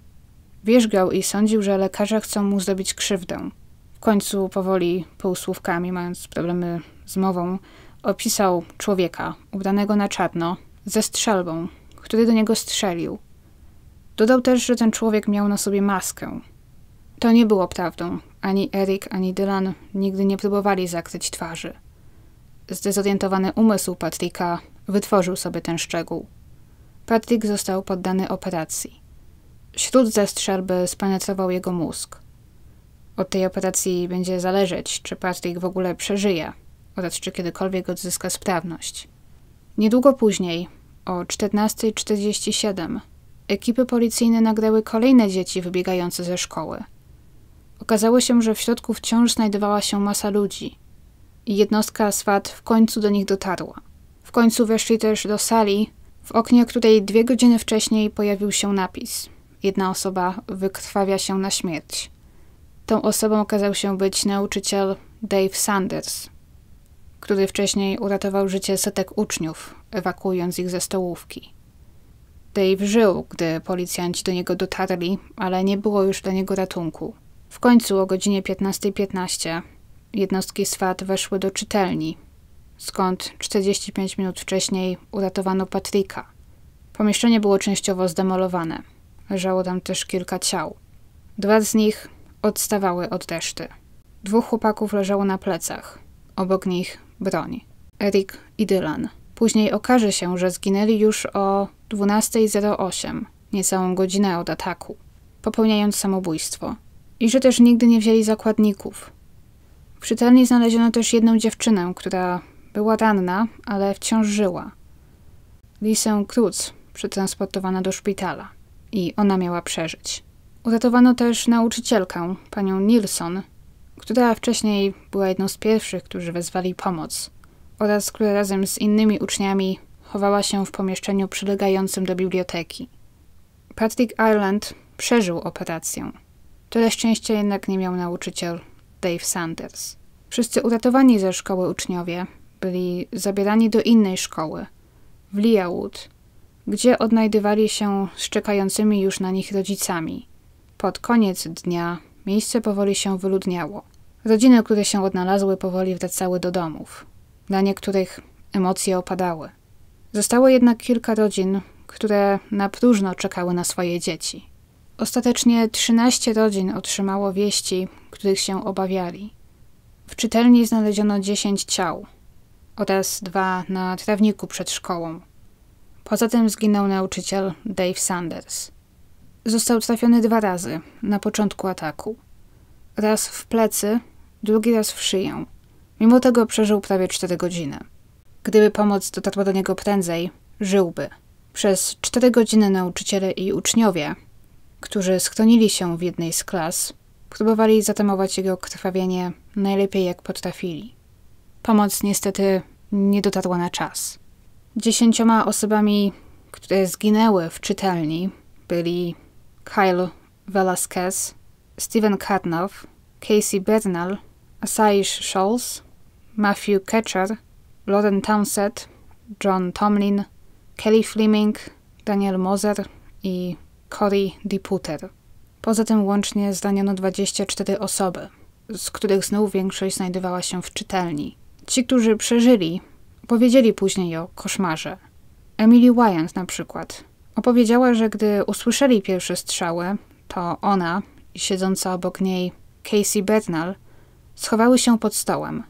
Wierzgał i sądził, że lekarze chcą mu zrobić krzywdę. W końcu powoli, półsłówkami, mając problemy z mową, opisał człowieka ubranego na czarno ze strzelbą, który do niego strzelił. Dodał też, że ten człowiek miał na sobie maskę. To nie było prawdą. Ani Erik, ani Dylan nigdy nie próbowali zakryć twarzy. Zdezorientowany umysł Patryka wytworzył sobie ten szczegół. Patrick został poddany operacji. Śród ze strzelby spenetrował jego mózg. Od tej operacji będzie zależeć, czy Patrick w ogóle przeżyje oraz czy kiedykolwiek odzyska sprawność. Niedługo później, o 14.47, ekipy policyjne nagrały kolejne dzieci wybiegające ze szkoły. Okazało się, że w środku wciąż znajdowała się masa ludzi i jednostka SWAT w końcu do nich dotarła. W końcu weszli też do sali, w oknie, której dwie godziny wcześniej pojawił się napis. Jedna osoba wykrwawia się na śmierć. Tą osobą okazał się być nauczyciel Dave Sanders, który wcześniej uratował życie setek uczniów, ewakuując ich ze stołówki. Dave żył, gdy policjanci do niego dotarli, ale nie było już dla niego ratunku. W końcu o godzinie 15.15 .15 jednostki SWAT weszły do czytelni, skąd 45 minut wcześniej uratowano Patryka. Pomieszczenie było częściowo zdemolowane. Leżało tam też kilka ciał. Dwa z nich odstawały od reszty. Dwóch chłopaków leżało na plecach. Obok nich broń. Erik i Dylan. Później okaże się, że zginęli już o 12.08, niecałą godzinę od ataku, popełniając samobójstwo. I że też nigdy nie wzięli zakładników. W czytelni znaleziono też jedną dziewczynę, która była ranna, ale wciąż żyła. Lisę Krutz przetransportowano do szpitala i ona miała przeżyć. Uratowano też nauczycielkę, panią Nilsson, która wcześniej była jedną z pierwszych, którzy wezwali pomoc, oraz która razem z innymi uczniami chowała się w pomieszczeniu przylegającym do biblioteki. Patrick Ireland przeżył operację. Tyle szczęścia jednak nie miał nauczyciel Dave Sanders. Wszyscy uratowani ze szkoły uczniowie byli zabierani do innej szkoły, w Liawood, gdzie odnajdywali się z czekającymi już na nich rodzicami. Pod koniec dnia miejsce powoli się wyludniało. Rodziny, które się odnalazły, powoli wracały do domów. Dla niektórych emocje opadały. Zostało jednak kilka rodzin, które na próżno czekały na swoje dzieci. Ostatecznie 13 rodzin otrzymało wieści, których się obawiali. W czytelni znaleziono 10 ciał, oraz dwa na trawniku przed szkołą. Poza tym zginął nauczyciel Dave Sanders. Został trafiony dwa razy na początku ataku. Raz w plecy, drugi raz w szyję. Mimo tego przeżył prawie cztery godziny. Gdyby pomoc dotarła do niego prędzej, żyłby. Przez cztery godziny nauczyciele i uczniowie, którzy schronili się w jednej z klas, próbowali zatamować jego krwawienie najlepiej jak potrafili. Pomoc niestety nie dotarła na czas. Dziesięcioma osobami, które zginęły w czytelni, byli Kyle Velasquez, Steven Kadnow, Casey Bernal, Asaish Scholes, Matthew Ketcher, Lauren Townsend, John Tomlin, Kelly Fleming, Daniel Moser i Cory DePuter. Poza tym łącznie zraniono 24 osoby, z których znów większość znajdowała się w czytelni. Ci, którzy przeżyli, powiedzieli później o koszmarze. Emily Wyant na przykład opowiedziała, że gdy usłyszeli pierwsze strzały, to ona i siedząca obok niej Casey Bednall schowały się pod stołem.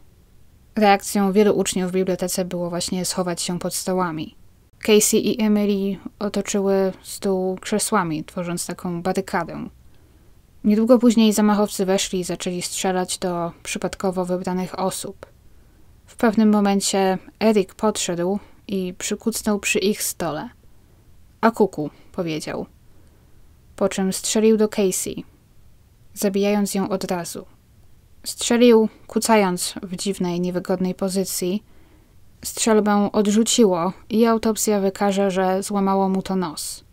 Reakcją wielu uczniów w bibliotece było właśnie schować się pod stołami. Casey i Emily otoczyły stół krzesłami, tworząc taką barykadę. Niedługo później zamachowcy weszli i zaczęli strzelać do przypadkowo wybranych osób – pewnym momencie Erik podszedł i przykucnął przy ich stole. A kuku, powiedział. Po czym strzelił do Casey, zabijając ją od razu. Strzelił, kucając w dziwnej, niewygodnej pozycji. Strzelbę odrzuciło i autopsja wykaże, że złamało mu to nos.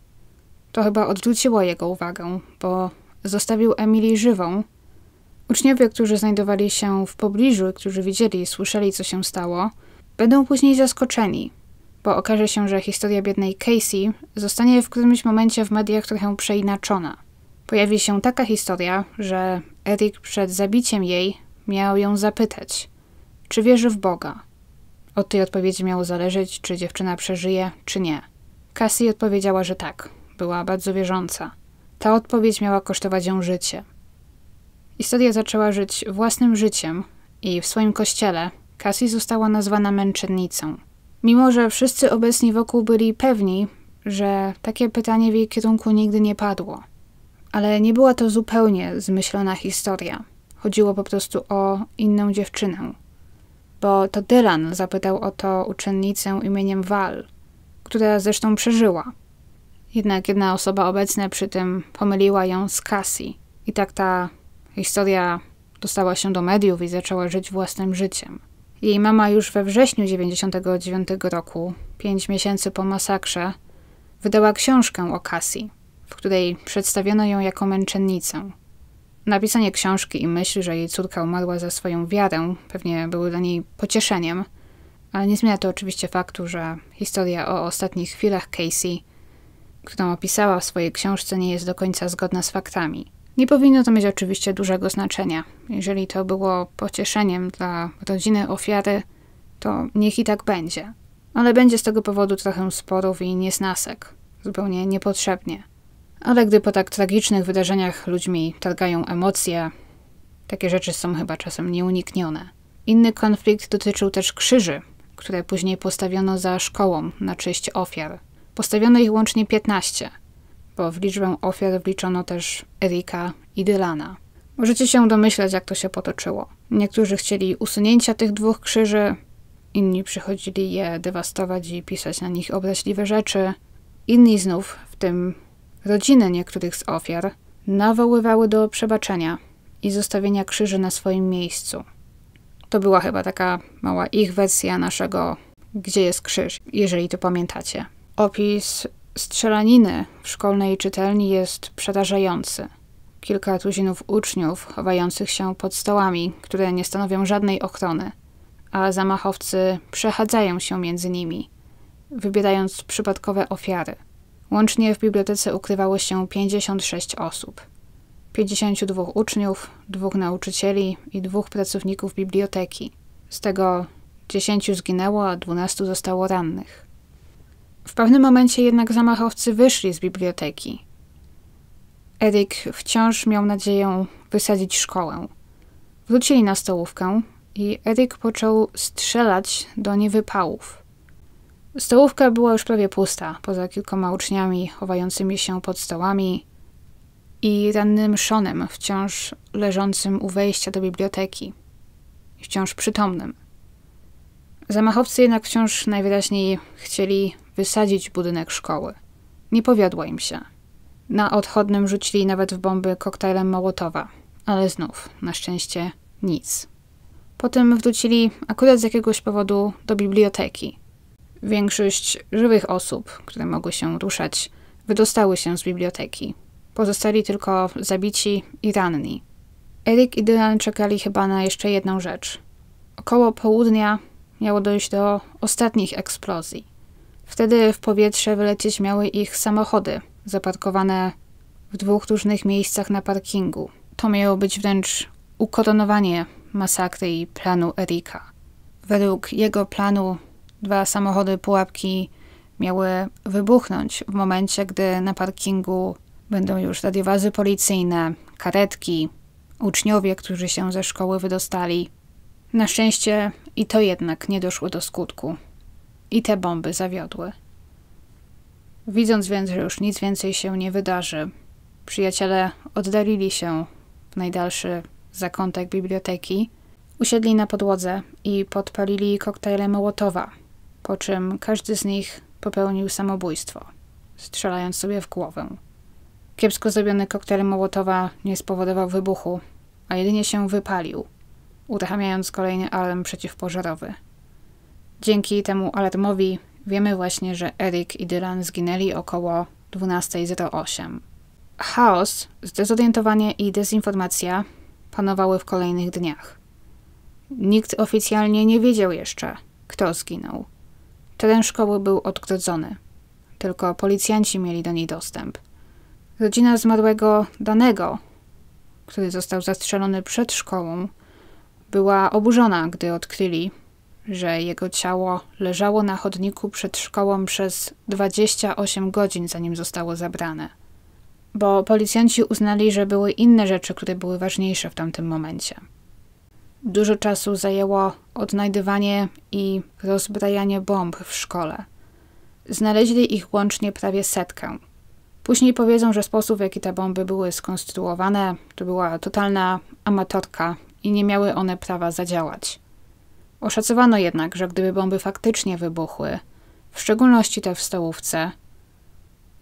To chyba odrzuciło jego uwagę, bo zostawił Emily żywą Uczniowie, którzy znajdowali się w pobliżu, którzy widzieli i słyszeli, co się stało, będą później zaskoczeni, bo okaże się, że historia biednej Casey zostanie w którymś momencie w mediach trochę przeinaczona. Pojawi się taka historia, że Eric przed zabiciem jej miał ją zapytać, czy wierzy w Boga. Od tej odpowiedzi miało zależeć, czy dziewczyna przeżyje, czy nie. Cassie odpowiedziała, że tak, była bardzo wierząca. Ta odpowiedź miała kosztować ją życie – Historia zaczęła żyć własnym życiem i w swoim kościele Cassie została nazwana męczennicą. Mimo, że wszyscy obecni wokół byli pewni, że takie pytanie w jej kierunku nigdy nie padło. Ale nie była to zupełnie zmyślona historia. Chodziło po prostu o inną dziewczynę. Bo to Dylan zapytał o to uczennicę imieniem Val, która zresztą przeżyła. Jednak jedna osoba obecna przy tym pomyliła ją z Cassie. I tak ta Historia dostała się do mediów i zaczęła żyć własnym życiem. Jej mama już we wrześniu 1999 roku, pięć miesięcy po masakrze, wydała książkę o Cassie, w której przedstawiono ją jako męczennicę. Napisanie książki i myśl, że jej córka umarła za swoją wiarę, pewnie były dla niej pocieszeniem, ale nie zmienia to oczywiście faktu, że historia o ostatnich chwilach Casey, którą opisała w swojej książce, nie jest do końca zgodna z faktami. Nie powinno to mieć oczywiście dużego znaczenia. Jeżeli to było pocieszeniem dla rodziny ofiary, to niech i tak będzie. Ale będzie z tego powodu trochę sporów i niesnasek, zupełnie niepotrzebnie. Ale gdy po tak tragicznych wydarzeniach ludźmi targają emocje, takie rzeczy są chyba czasem nieuniknione. Inny konflikt dotyczył też krzyży, które później postawiono za szkołą na czyść ofiar. Postawiono ich łącznie 15 bo w liczbę ofiar wliczono też Erika i Dylana. Możecie się domyślać, jak to się potoczyło. Niektórzy chcieli usunięcia tych dwóch krzyży, inni przychodzili je dewastować i pisać na nich obraźliwe rzeczy, inni znów, w tym rodziny niektórych z ofiar, nawoływały do przebaczenia i zostawienia krzyży na swoim miejscu. To była chyba taka mała ich wersja naszego Gdzie jest krzyż, jeżeli to pamiętacie. Opis strzelaniny w szkolnej czytelni jest przerażający. Kilka tuzinów uczniów chowających się pod stołami, które nie stanowią żadnej ochrony, a zamachowcy przechadzają się między nimi, wybierając przypadkowe ofiary. Łącznie w bibliotece ukrywało się 56 osób. 52 uczniów, dwóch nauczycieli i dwóch pracowników biblioteki. Z tego 10 zginęło, a 12 zostało rannych. W pewnym momencie jednak zamachowcy wyszli z biblioteki. Eryk wciąż miał nadzieję wysadzić szkołę. Wrócili na stołówkę i Eryk począł strzelać do niewypałów. Stołówka była już prawie pusta, poza kilkoma uczniami chowającymi się pod stołami i rannym Szonem wciąż leżącym u wejścia do biblioteki, wciąż przytomnym. Zamachowcy jednak wciąż najwyraźniej chcieli wysadzić budynek szkoły. Nie powiodło im się. Na odchodnym rzucili nawet w bomby koktajlem Mołotowa, ale znów, na szczęście, nic. Potem wrócili akurat z jakiegoś powodu do biblioteki. Większość żywych osób, które mogły się ruszać, wydostały się z biblioteki. Pozostali tylko zabici i ranni. Erik i Dylan czekali chyba na jeszcze jedną rzecz. Około południa miało dojść do ostatnich eksplozji. Wtedy w powietrze wylecieć miały ich samochody, zaparkowane w dwóch różnych miejscach na parkingu. To miało być wręcz ukoronowanie masakry i planu Erika. Według jego planu dwa samochody pułapki miały wybuchnąć w momencie, gdy na parkingu będą już radiowazy policyjne, karetki, uczniowie, którzy się ze szkoły wydostali. Na szczęście i to jednak nie doszło do skutku. I te bomby zawiodły. Widząc więc, że już nic więcej się nie wydarzy, przyjaciele oddalili się w najdalszy zakątek biblioteki, usiedli na podłodze i podpalili koktajle Mołotowa, po czym każdy z nich popełnił samobójstwo, strzelając sobie w głowę. Kiepsko zrobiony koktajl Mołotowa nie spowodował wybuchu, a jedynie się wypalił, uruchamiając kolejny alarm przeciwpożarowy – Dzięki temu alarmowi wiemy właśnie, że Eric i Dylan zginęli około 12.08. Chaos, zdezorientowanie i dezinformacja panowały w kolejnych dniach. Nikt oficjalnie nie wiedział jeszcze, kto zginął. Teren szkoły był odgrodzony. Tylko policjanci mieli do niej dostęp. Rodzina zmarłego Danego, który został zastrzelony przed szkołą, była oburzona, gdy odkryli, że jego ciało leżało na chodniku przed szkołą przez 28 godzin, zanim zostało zabrane. Bo policjanci uznali, że były inne rzeczy, które były ważniejsze w tamtym momencie. Dużo czasu zajęło odnajdywanie i rozbrajanie bomb w szkole. Znaleźli ich łącznie prawie setkę. Później powiedzą, że sposób, w jaki te bomby były skonstruowane, to była totalna amatorka i nie miały one prawa zadziałać. Oszacowano jednak, że gdyby bomby faktycznie wybuchły, w szczególności te w stołówce,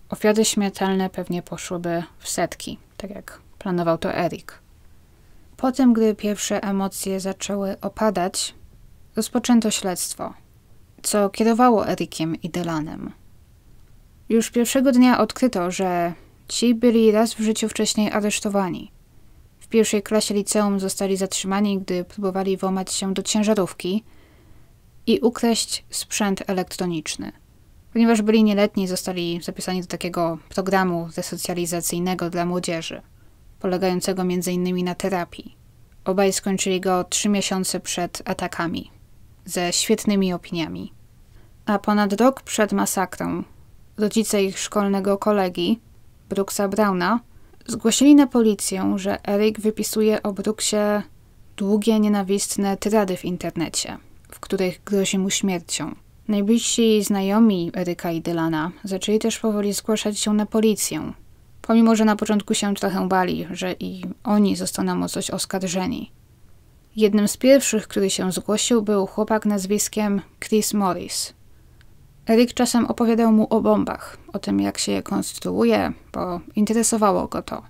ofiary śmiertelne pewnie poszłyby w setki, tak jak planował to Erik. Potem, gdy pierwsze emocje zaczęły opadać, rozpoczęto śledztwo, co kierowało Erikiem i Delanem. Już pierwszego dnia odkryto, że ci byli raz w życiu wcześniej aresztowani w pierwszej klasie liceum zostali zatrzymani, gdy próbowali włamać się do ciężarówki i ukraść sprzęt elektroniczny. Ponieważ byli nieletni, zostali zapisani do takiego programu resocjalizacyjnego dla młodzieży, polegającego m.in. na terapii. Obaj skończyli go trzy miesiące przed atakami, ze świetnymi opiniami. A ponad rok przed masakrą rodzice ich szkolnego kolegi, Brooksa Browna, Zgłosili na policję, że Eric wypisuje o Brooksie długie, nienawistne trady w internecie, w których grozi mu śmiercią. Najbliżsi znajomi Eryka i Dylana zaczęli też powoli zgłaszać się na policję, pomimo że na początku się trochę bali, że i oni zostaną o coś oskarżeni. Jednym z pierwszych, który się zgłosił, był chłopak nazwiskiem Chris Morris – Erik czasem opowiadał mu o bombach, o tym jak się je konstruuje, bo interesowało go to.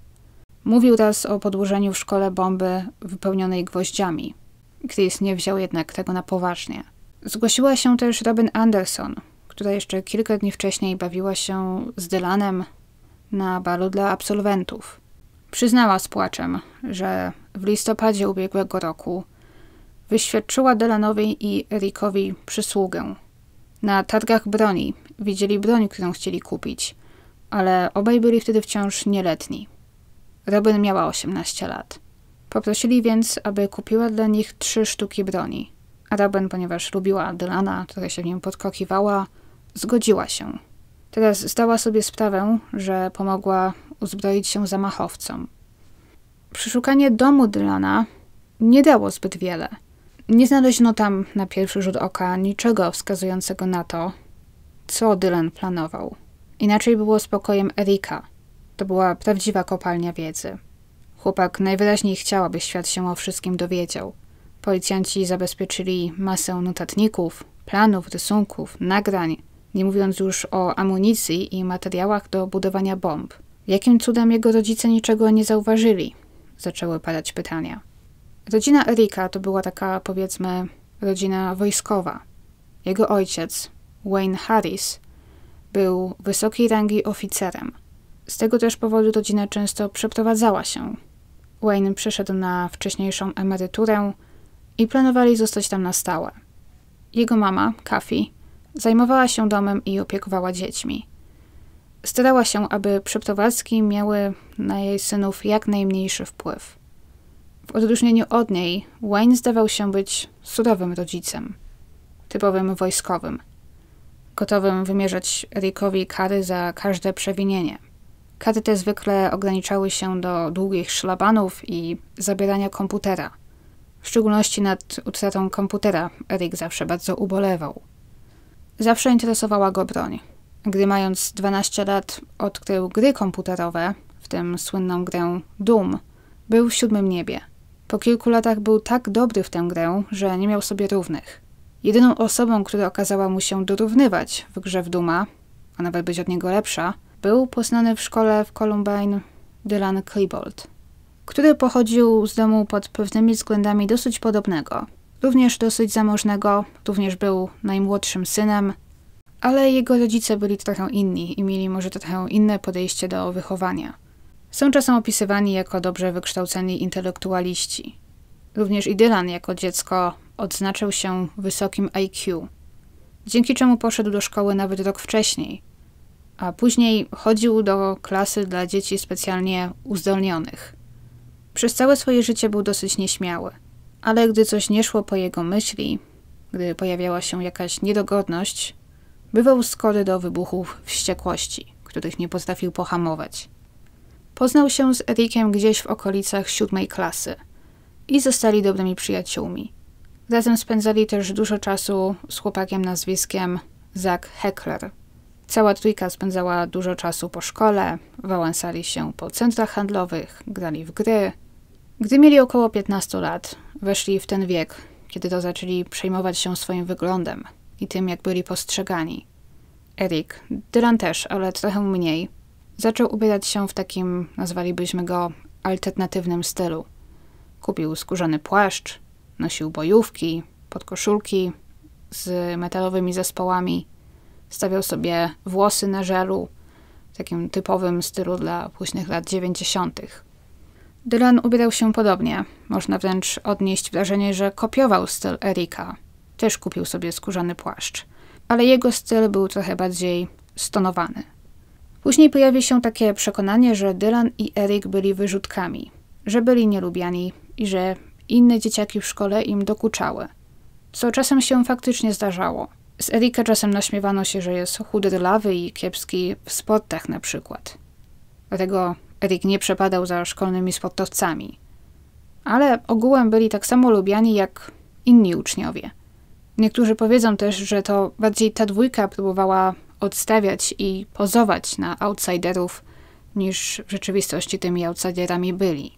Mówił raz o podłożeniu w szkole bomby wypełnionej gwoździami. Chris nie wziął jednak tego na poważnie. Zgłosiła się też Robin Anderson, która jeszcze kilka dni wcześniej bawiła się z Dylanem na balu dla absolwentów. Przyznała z płaczem, że w listopadzie ubiegłego roku wyświadczyła Dylanowi i Erikowi przysługę, na targach broni. Widzieli broń, którą chcieli kupić, ale obaj byli wtedy wciąż nieletni. Robin miała 18 lat. Poprosili więc, aby kupiła dla nich trzy sztuki broni. A Robin, ponieważ lubiła Dylana, która się w nim podkokiwała, zgodziła się. Teraz zdała sobie sprawę, że pomogła uzbroić się zamachowcom. Przeszukanie domu Dylana nie dało zbyt wiele – nie znaleziono tam na pierwszy rzut oka niczego wskazującego na to, co Dylan planował. Inaczej było z pokojem Erika. To była prawdziwa kopalnia wiedzy. Chłopak najwyraźniej chciał, aby świat się o wszystkim dowiedział. Policjanci zabezpieczyli masę notatników, planów, rysunków, nagrań, nie mówiąc już o amunicji i materiałach do budowania bomb. Jakim cudem jego rodzice niczego nie zauważyli? Zaczęły padać pytania. Rodzina Erika to była taka, powiedzmy, rodzina wojskowa. Jego ojciec, Wayne Harris, był wysokiej rangi oficerem. Z tego też powodu rodzina często przeprowadzała się. Wayne przeszedł na wcześniejszą emeryturę i planowali zostać tam na stałe. Jego mama, Kathy, zajmowała się domem i opiekowała dziećmi. Starała się, aby przeprowadzki miały na jej synów jak najmniejszy wpływ. W odróżnieniu od niej, Wayne zdawał się być surowym rodzicem, typowym wojskowym, gotowym wymierzać Rickowi kary za każde przewinienie. Kary te zwykle ograniczały się do długich szlabanów i zabierania komputera. W szczególności nad utratą komputera Rick zawsze bardzo ubolewał. Zawsze interesowała go broń. Gdy mając 12 lat odkrył gry komputerowe, w tym słynną grę Doom, był w siódmym niebie – po kilku latach był tak dobry w tę grę, że nie miał sobie równych. Jedyną osobą, która okazała mu się dorównywać w grze w Duma, a nawet być od niego lepsza, był poznany w szkole w Columbine Dylan Klebold, który pochodził z domu pod pewnymi względami dosyć podobnego. Również dosyć zamożnego, również był najmłodszym synem, ale jego rodzice byli trochę inni i mieli może trochę inne podejście do wychowania. Są czasem opisywani jako dobrze wykształceni intelektualiści. Również i Dylan jako dziecko odznaczył się wysokim IQ, dzięki czemu poszedł do szkoły nawet rok wcześniej, a później chodził do klasy dla dzieci specjalnie uzdolnionych. Przez całe swoje życie był dosyć nieśmiały, ale gdy coś nie szło po jego myśli, gdy pojawiała się jakaś niedogodność, bywał skory do wybuchów wściekłości, których nie potrafił pohamować. Poznał się z Erikiem gdzieś w okolicach siódmej klasy i zostali dobrymi przyjaciółmi. Razem spędzali też dużo czasu z chłopakiem nazwiskiem Zack Heckler. Cała trójka spędzała dużo czasu po szkole, wałęsali się po centrach handlowych, grali w gry. Gdy mieli około 15 lat, weszli w ten wiek, kiedy to zaczęli przejmować się swoim wyglądem i tym, jak byli postrzegani. Erik, Dylan też, ale trochę mniej, Zaczął ubierać się w takim, nazwalibyśmy go, alternatywnym stylu. Kupił skórzany płaszcz, nosił bojówki, podkoszulki z metalowymi zespołami, stawiał sobie włosy na żelu, w takim typowym stylu dla późnych lat 90. Dylan ubierał się podobnie. Można wręcz odnieść wrażenie, że kopiował styl Erika. Też kupił sobie skórzany płaszcz. Ale jego styl był trochę bardziej stonowany. Później pojawi się takie przekonanie, że Dylan i Eric byli wyrzutkami, że byli nielubiani i że inne dzieciaki w szkole im dokuczały. Co czasem się faktycznie zdarzało. Z Erika czasem naśmiewano się, że jest chudy lawy i kiepski w sportach na przykład. Dlatego Erik nie przepadał za szkolnymi sportowcami. Ale ogółem byli tak samo lubiani jak inni uczniowie. Niektórzy powiedzą też, że to bardziej ta dwójka próbowała odstawiać i pozować na outsiderów, niż w rzeczywistości tymi outsiderami byli.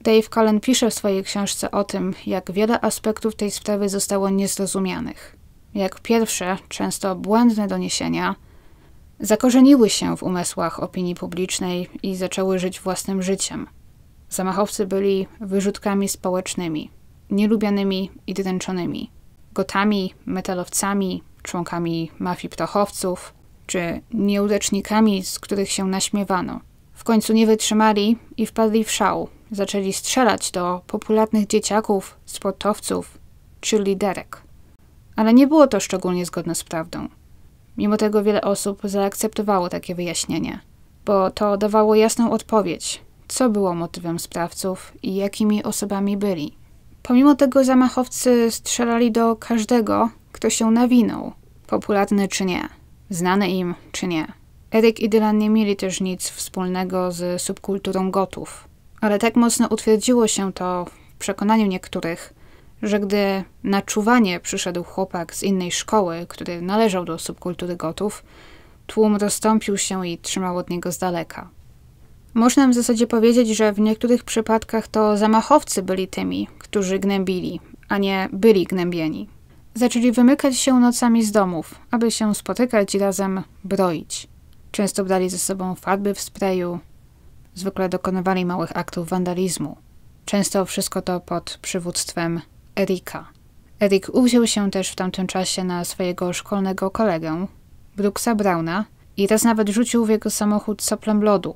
Dave Cullen pisze w swojej książce o tym, jak wiele aspektów tej sprawy zostało niezrozumianych. Jak pierwsze, często błędne doniesienia zakorzeniły się w umysłach opinii publicznej i zaczęły żyć własnym życiem. Zamachowcy byli wyrzutkami społecznymi, nielubianymi i dręczonymi, gotami, metalowcami, członkami mafii ptachowców czy nieudecznikami, z których się naśmiewano. W końcu nie wytrzymali i wpadli w szał. Zaczęli strzelać do popularnych dzieciaków, sportowców czy liderek. Ale nie było to szczególnie zgodne z prawdą. Mimo tego wiele osób zaakceptowało takie wyjaśnienie, bo to dawało jasną odpowiedź, co było motywem sprawców i jakimi osobami byli. Pomimo tego zamachowcy strzelali do każdego, kto się nawinął, popularny czy nie, znany im czy nie. Eryk i Dylan nie mieli też nic wspólnego z subkulturą gotów, ale tak mocno utwierdziło się to w przekonaniu niektórych, że gdy na czuwanie przyszedł chłopak z innej szkoły, który należał do subkultury gotów, tłum rozstąpił się i trzymał od niego z daleka. Można w zasadzie powiedzieć, że w niektórych przypadkach to zamachowcy byli tymi, którzy gnębili, a nie byli gnębieni zaczęli wymykać się nocami z domów, aby się spotykać i razem broić. Często brali ze sobą farby w sprayu, zwykle dokonywali małych aktów wandalizmu. Często wszystko to pod przywództwem Erika. Erik uwziął się też w tamtym czasie na swojego szkolnego kolegę, Brooksa Brauna, i raz nawet rzucił w jego samochód soplem lodu,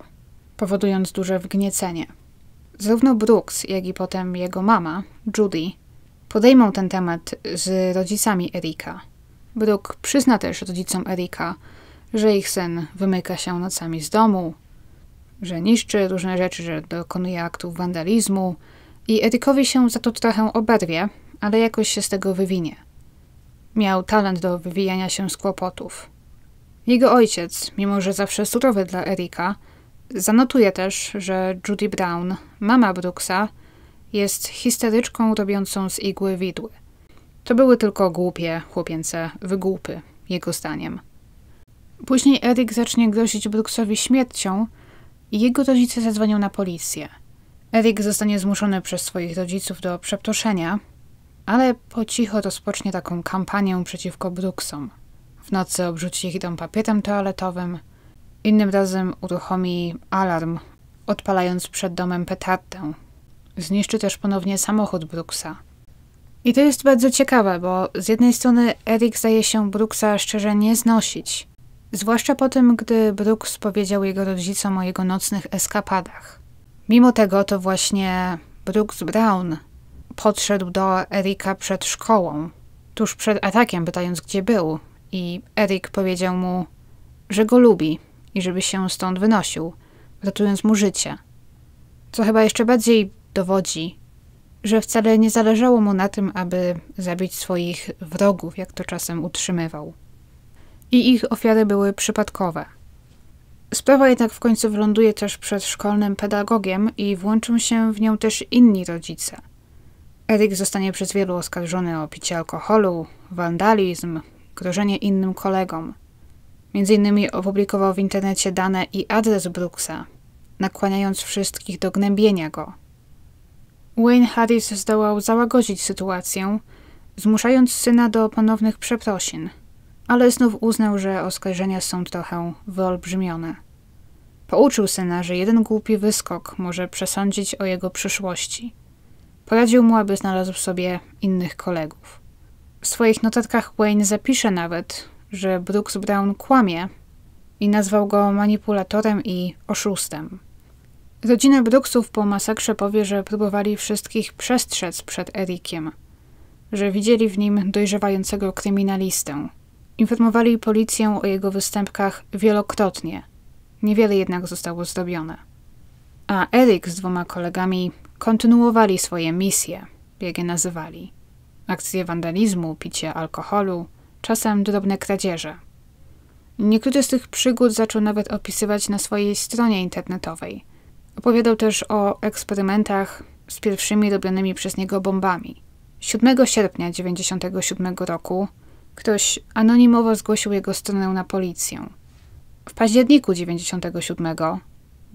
powodując duże wgniecenie. Zarówno Brooks, jak i potem jego mama, Judy, podejmą ten temat z rodzicami Erika. Brooke przyzna też rodzicom Erika, że ich syn wymyka się nocami z domu, że niszczy różne rzeczy, że dokonuje aktów wandalizmu i Erikowi się za to trochę oberwie, ale jakoś się z tego wywinie. Miał talent do wywijania się z kłopotów. Jego ojciec, mimo że zawsze surowy dla Erika, zanotuje też, że Judy Brown, mama Brooksa, jest histeryczką robiącą z igły widły. To były tylko głupie, chłopięce wygłupy, jego zdaniem. Później Erik zacznie grozić Brooksowi śmiercią i jego rodzice zadzwonią na policję. Erik zostanie zmuszony przez swoich rodziców do przeproszenia, ale po cicho rozpocznie taką kampanię przeciwko Brooksom. W nocy obrzuci ich dom papierem toaletowym, innym razem uruchomi alarm, odpalając przed domem petardę, Zniszczy też ponownie samochód Brooksa. I to jest bardzo ciekawe, bo z jednej strony Eric zdaje się Brooksa szczerze nie znosić, zwłaszcza po tym, gdy Brooks powiedział jego rodzicom o jego nocnych eskapadach. Mimo tego to właśnie Brooks Brown podszedł do Erika przed szkołą, tuż przed atakiem, pytając gdzie był, i Erik powiedział mu, że go lubi i żeby się stąd wynosił, ratując mu życie. Co chyba jeszcze bardziej dowodzi, że wcale nie zależało mu na tym, aby zabić swoich wrogów, jak to czasem utrzymywał. I ich ofiary były przypadkowe. Sprawa jednak w końcu wyląduje też przed szkolnym pedagogiem i włączą się w nią też inni rodzice. Erik zostanie przez wielu oskarżony o picie alkoholu, wandalizm, grożenie innym kolegom. Między innymi opublikował w internecie dane i adres Brooksa, nakłaniając wszystkich do gnębienia go – Wayne Harris zdołał załagodzić sytuację, zmuszając syna do ponownych przeprosin, ale znów uznał, że oskarżenia są trochę wyolbrzymione. Pouczył syna, że jeden głupi wyskok może przesądzić o jego przyszłości. Poradził mu, aby znalazł sobie innych kolegów. W swoich notatkach Wayne zapisze nawet, że Brooks Brown kłamie i nazwał go manipulatorem i oszustem. Rodzina Brooksów po masakrze powie, że próbowali wszystkich przestrzec przed Erikiem, że widzieli w nim dojrzewającego kryminalistę. Informowali policję o jego występkach wielokrotnie. Niewiele jednak zostało zrobione. A Erik z dwoma kolegami kontynuowali swoje misje, jak je nazywali. Akcje wandalizmu, picie alkoholu, czasem drobne kradzieże. Niektóre z tych przygód zaczął nawet opisywać na swojej stronie internetowej – Opowiadał też o eksperymentach z pierwszymi robionymi przez niego bombami. 7 sierpnia 1997 roku ktoś anonimowo zgłosił jego stronę na policję. W październiku 1997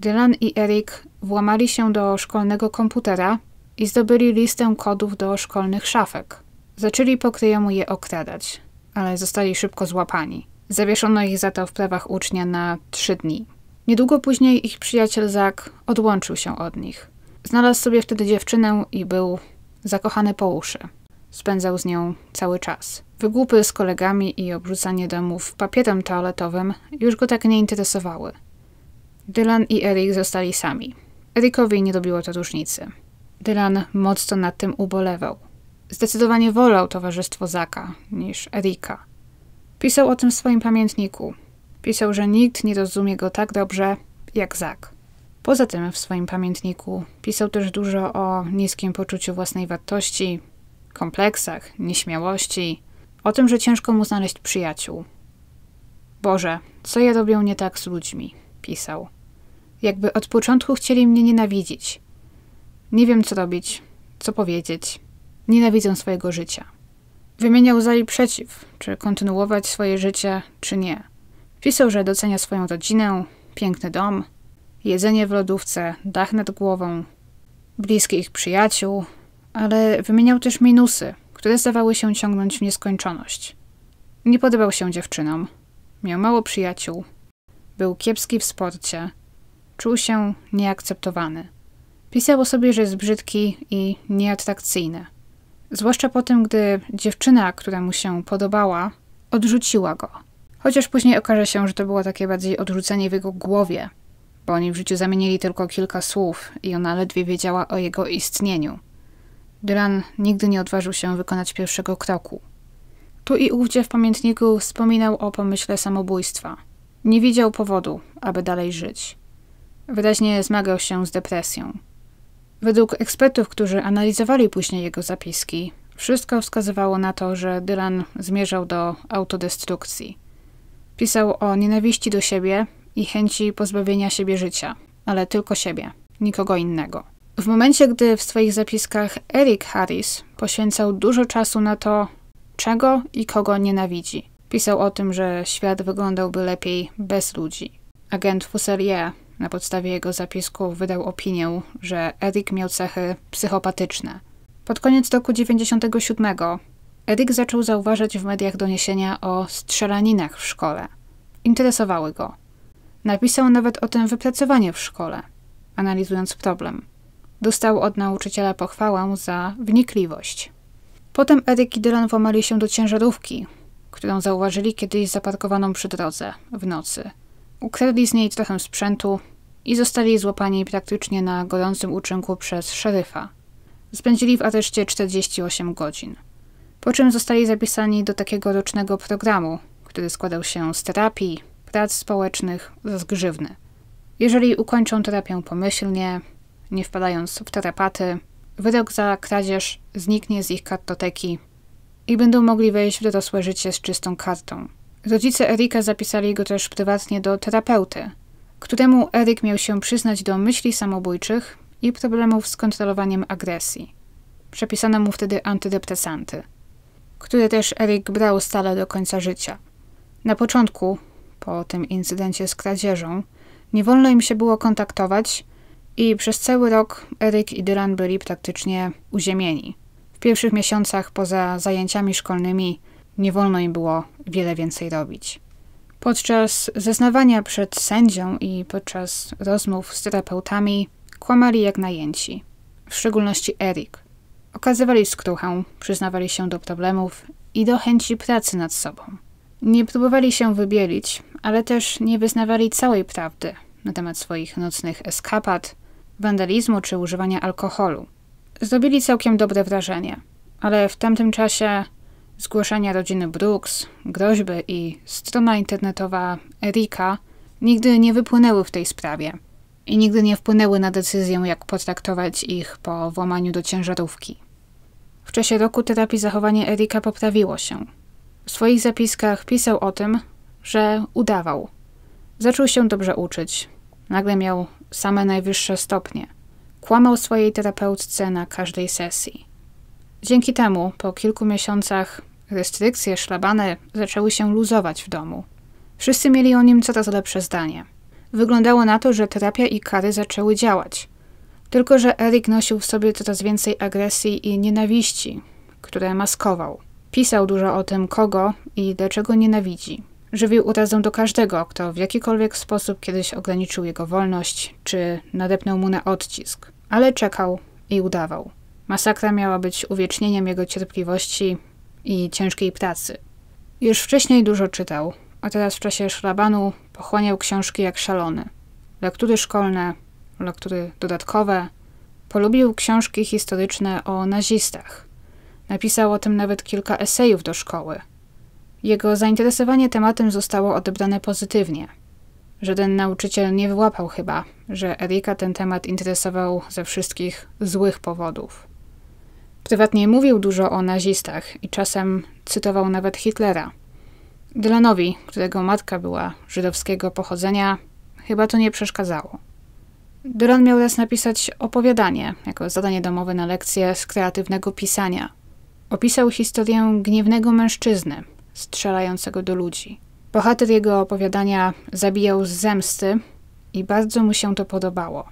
Dylan i Eric włamali się do szkolnego komputera i zdobyli listę kodów do szkolnych szafek. Zaczęli pokryjomu je okradać, ale zostali szybko złapani. Zawieszono ich za to w prawach ucznia na trzy dni. Niedługo później ich przyjaciel Zak odłączył się od nich. Znalazł sobie wtedy dziewczynę i był zakochany po uszy. Spędzał z nią cały czas. Wygłupy z kolegami i obrzucanie domów papierem toaletowym już go tak nie interesowały. Dylan i Erik zostali sami. Erikowi nie dobiło to różnicy. Dylan mocno nad tym ubolewał. Zdecydowanie wolał towarzystwo Zaka niż Erika. Pisał o tym w swoim pamiętniku – Pisał, że nikt nie rozumie go tak dobrze jak Zak. Poza tym w swoim pamiętniku pisał też dużo o niskim poczuciu własnej wartości, kompleksach, nieśmiałości, o tym, że ciężko mu znaleźć przyjaciół. Boże, co ja robię nie tak z ludźmi, pisał. Jakby od początku chcieli mnie nienawidzić. Nie wiem, co robić, co powiedzieć. Nienawidzę swojego życia. Wymieniał za i przeciw, czy kontynuować swoje życie, czy nie. Pisał, że docenia swoją rodzinę, piękny dom, jedzenie w lodówce, dach nad głową, bliskich przyjaciół, ale wymieniał też minusy, które zdawały się ciągnąć w nieskończoność. Nie podobał się dziewczynom, miał mało przyjaciół, był kiepski w sporcie, czuł się nieakceptowany. Pisał o sobie, że jest brzydki i nieatrakcyjny. Zwłaszcza po tym, gdy dziewczyna, która mu się podobała, odrzuciła go. Chociaż później okaże się, że to było takie bardziej odrzucenie w jego głowie, bo oni w życiu zamienili tylko kilka słów i ona ledwie wiedziała o jego istnieniu. Dylan nigdy nie odważył się wykonać pierwszego kroku. Tu i ówdzie w pamiętniku wspominał o pomyśle samobójstwa. Nie widział powodu, aby dalej żyć. Wyraźnie zmagał się z depresją. Według ekspertów, którzy analizowali później jego zapiski, wszystko wskazywało na to, że Dylan zmierzał do autodestrukcji. Pisał o nienawiści do siebie i chęci pozbawienia siebie życia, ale tylko siebie, nikogo innego. W momencie, gdy w swoich zapiskach Eric Harris poświęcał dużo czasu na to, czego i kogo nienawidzi. Pisał o tym, że świat wyglądałby lepiej bez ludzi. Agent Fuselier na podstawie jego zapisków wydał opinię, że Eric miał cechy psychopatyczne. Pod koniec roku 1997. Edyk zaczął zauważać w mediach doniesienia o strzelaninach w szkole. Interesowały go. Napisał nawet o tym wypracowanie w szkole, analizując problem. Dostał od nauczyciela pochwałę za wnikliwość. Potem Edyk i Dylan włamali się do ciężarówki, którą zauważyli kiedyś zaparkowaną przy drodze w nocy. Ukradli z niej trochę sprzętu i zostali złapani praktycznie na gorącym uczynku przez szeryfa. Spędzili w areszcie 48 godzin po czym zostali zapisani do takiego rocznego programu, który składał się z terapii, prac społecznych oraz grzywny. Jeżeli ukończą terapię pomyślnie, nie wpadając w terapaty, wyrok za kradzież zniknie z ich kartoteki i będą mogli wejść w dorosłe życie z czystą kartą. Rodzice Erika zapisali go też prywatnie do terapeuty, któremu Eryk miał się przyznać do myśli samobójczych i problemów z kontrolowaniem agresji. Przepisano mu wtedy antydepresanty który też Eric brał stale do końca życia. Na początku, po tym incydencie z kradzieżą, nie wolno im się było kontaktować i przez cały rok Eric i Dylan byli praktycznie uziemieni. W pierwszych miesiącach poza zajęciami szkolnymi nie wolno im było wiele więcej robić. Podczas zeznawania przed sędzią i podczas rozmów z terapeutami kłamali jak najęci, w szczególności Eric – Okazywali skruchę, przyznawali się do problemów i do chęci pracy nad sobą. Nie próbowali się wybielić, ale też nie wyznawali całej prawdy na temat swoich nocnych eskapad, wandalizmu czy używania alkoholu. Zrobili całkiem dobre wrażenie, ale w tamtym czasie zgłoszenia rodziny Brooks, groźby i strona internetowa Erika nigdy nie wypłynęły w tej sprawie i nigdy nie wpłynęły na decyzję, jak potraktować ich po włamaniu do ciężarówki. W czasie roku terapii zachowanie Erika poprawiło się. W swoich zapiskach pisał o tym, że udawał. Zaczął się dobrze uczyć. Nagle miał same najwyższe stopnie. Kłamał swojej terapeutce na każdej sesji. Dzięki temu po kilku miesiącach restrykcje szlabane zaczęły się luzować w domu. Wszyscy mieli o nim coraz lepsze zdanie. Wyglądało na to, że terapia i kary zaczęły działać. Tylko, że Erik nosił w sobie coraz więcej agresji i nienawiści, które maskował. Pisał dużo o tym, kogo i dlaczego nienawidzi. Żywił urazę do każdego, kto w jakikolwiek sposób kiedyś ograniczył jego wolność czy nadepnął mu na odcisk. Ale czekał i udawał. Masakra miała być uwiecznieniem jego cierpliwości i ciężkiej pracy. Już wcześniej dużo czytał, a teraz w czasie szlabanu pochłaniał książki jak szalony. Lektury szkolne, lektury dodatkowe, polubił książki historyczne o nazistach. Napisał o tym nawet kilka esejów do szkoły. Jego zainteresowanie tematem zostało odebrane pozytywnie. Żaden nauczyciel nie wyłapał chyba, że Erika ten temat interesował ze wszystkich złych powodów. Prywatnie mówił dużo o nazistach i czasem cytował nawet Hitlera. Dylanowi, którego matka była żydowskiego pochodzenia, chyba to nie przeszkadzało. Dylan miał raz napisać opowiadanie jako zadanie domowe na lekcję z kreatywnego pisania. Opisał historię gniewnego mężczyzny strzelającego do ludzi. Bohater jego opowiadania zabijał z zemsty i bardzo mu się to podobało.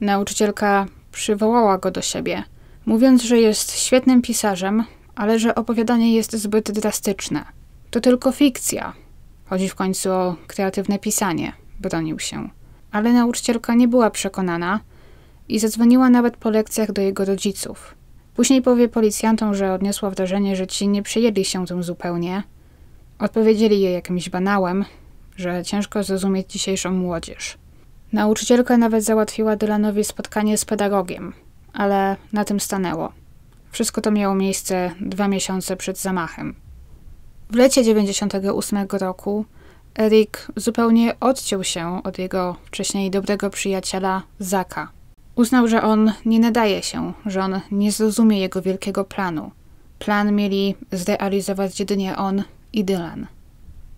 Nauczycielka przywołała go do siebie, mówiąc, że jest świetnym pisarzem, ale że opowiadanie jest zbyt drastyczne. To tylko fikcja. Chodzi w końcu o kreatywne pisanie, bronił się ale nauczycielka nie była przekonana i zadzwoniła nawet po lekcjach do jego rodziców. Później powie policjantom, że odniosła wrażenie, że ci nie przyjęli się tym zupełnie. Odpowiedzieli jej jakimś banałem, że ciężko zrozumieć dzisiejszą młodzież. Nauczycielka nawet załatwiła Dylanowi spotkanie z pedagogiem, ale na tym stanęło. Wszystko to miało miejsce dwa miesiące przed zamachem. W lecie 98 roku Erik zupełnie odciął się od jego wcześniej dobrego przyjaciela Zaka. Uznał, że on nie nadaje się, że on nie zrozumie jego wielkiego planu. Plan mieli zrealizować jedynie on i Dylan.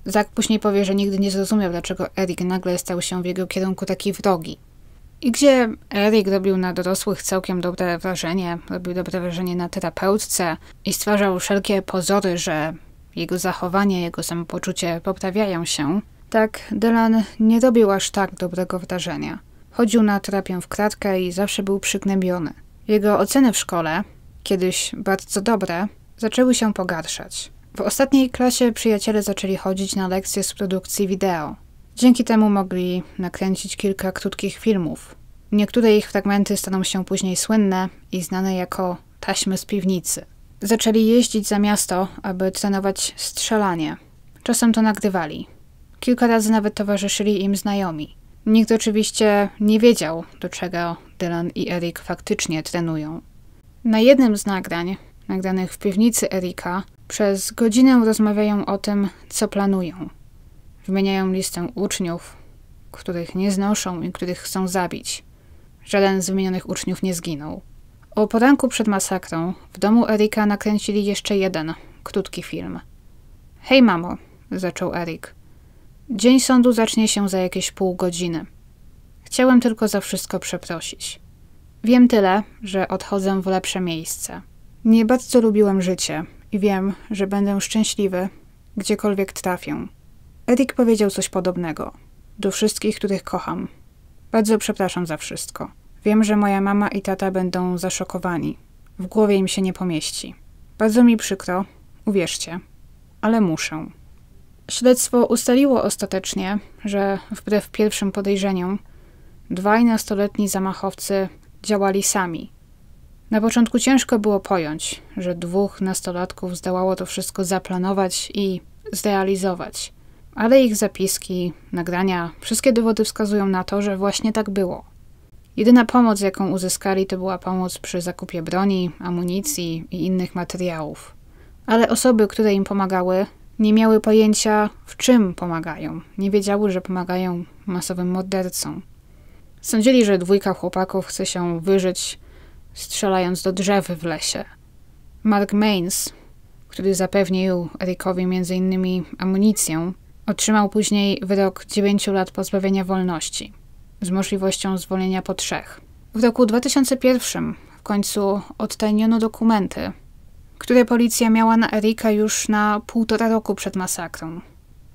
Zak później powie, że nigdy nie zrozumiał, dlaczego Erik nagle stał się w jego kierunku taki wrogi. I gdzie Erik robił na dorosłych całkiem dobre wrażenie, robił dobre wrażenie na terapeutce i stwarzał wszelkie pozory, że jego zachowanie, jego samopoczucie poprawiają się, tak Dylan nie robił aż tak dobrego wrażenia. Chodził na terapię w kratkę i zawsze był przygnębiony. Jego oceny w szkole, kiedyś bardzo dobre, zaczęły się pogarszać. W ostatniej klasie przyjaciele zaczęli chodzić na lekcje z produkcji wideo. Dzięki temu mogli nakręcić kilka krótkich filmów. Niektóre ich fragmenty staną się później słynne i znane jako taśmy z piwnicy. Zaczęli jeździć za miasto, aby trenować strzelanie. Czasem to nagrywali. Kilka razy nawet towarzyszyli im znajomi. Nikt oczywiście nie wiedział, do czego Dylan i Erik faktycznie trenują. Na jednym z nagrań, nagranych w piwnicy Erika, przez godzinę rozmawiają o tym, co planują. Wymieniają listę uczniów, których nie znoszą i których chcą zabić. Żaden z wymienionych uczniów nie zginął. O poranku przed masakrą w domu Erika nakręcili jeszcze jeden, krótki film. Hej mamo, zaczął Erik. Dzień sądu zacznie się za jakieś pół godziny. Chciałem tylko za wszystko przeprosić. Wiem tyle, że odchodzę w lepsze miejsce. Nie bardzo lubiłem życie i wiem, że będę szczęśliwy, gdziekolwiek trafię. Erik powiedział coś podobnego. Do wszystkich, których kocham. Bardzo przepraszam za wszystko. Wiem, że moja mama i tata będą zaszokowani. W głowie im się nie pomieści. Bardzo mi przykro, uwierzcie, ale muszę. Śledztwo ustaliło ostatecznie, że wbrew pierwszym podejrzeniom, dwaj nastoletni zamachowcy działali sami. Na początku ciężko było pojąć, że dwóch nastolatków zdołało to wszystko zaplanować i zrealizować. Ale ich zapiski, nagrania, wszystkie dowody wskazują na to, że właśnie tak było. Jedyna pomoc, jaką uzyskali, to była pomoc przy zakupie broni, amunicji i innych materiałów. Ale osoby, które im pomagały, nie miały pojęcia, w czym pomagają. Nie wiedziały, że pomagają masowym mordercom. Sądzili, że dwójka chłopaków chce się wyżyć, strzelając do drzew w lesie. Mark Mains, który zapewnił Erikowi m.in. amunicję, otrzymał później wyrok 9 lat pozbawienia wolności z możliwością zwolnienia po trzech. W roku 2001 w końcu odtajniono dokumenty, które policja miała na Erika już na półtora roku przed masakrą.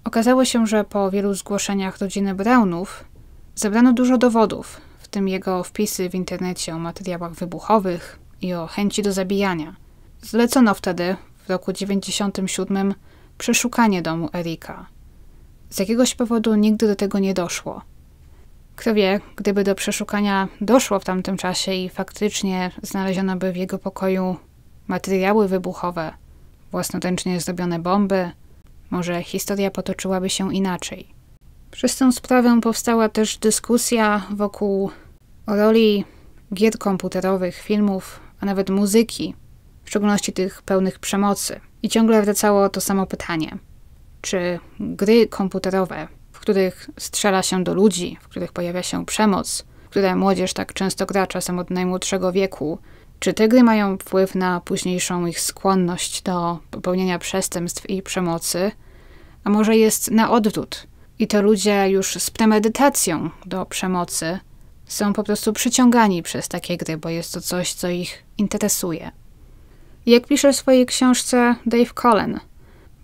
Okazało się, że po wielu zgłoszeniach rodziny Brownów zebrano dużo dowodów, w tym jego wpisy w internecie o materiałach wybuchowych i o chęci do zabijania. Zlecono wtedy, w roku 1997, przeszukanie domu Erika. Z jakiegoś powodu nigdy do tego nie doszło. Kto wie, gdyby do przeszukania doszło w tamtym czasie i faktycznie znaleziono by w jego pokoju materiały wybuchowe, własnoręcznie zdobione bomby, może historia potoczyłaby się inaczej. Przez tę sprawę powstała też dyskusja wokół roli gier komputerowych, filmów, a nawet muzyki, w szczególności tych pełnych przemocy. I ciągle wracało to samo pytanie: czy gry komputerowe w których strzela się do ludzi, w których pojawia się przemoc, w które młodzież tak często gra czasem od najmłodszego wieku, czy te gry mają wpływ na późniejszą ich skłonność do popełnienia przestępstw i przemocy? A może jest na odwrót? I to ludzie już z premedytacją do przemocy są po prostu przyciągani przez takie gry, bo jest to coś, co ich interesuje. Jak pisze w swojej książce Dave Cullen,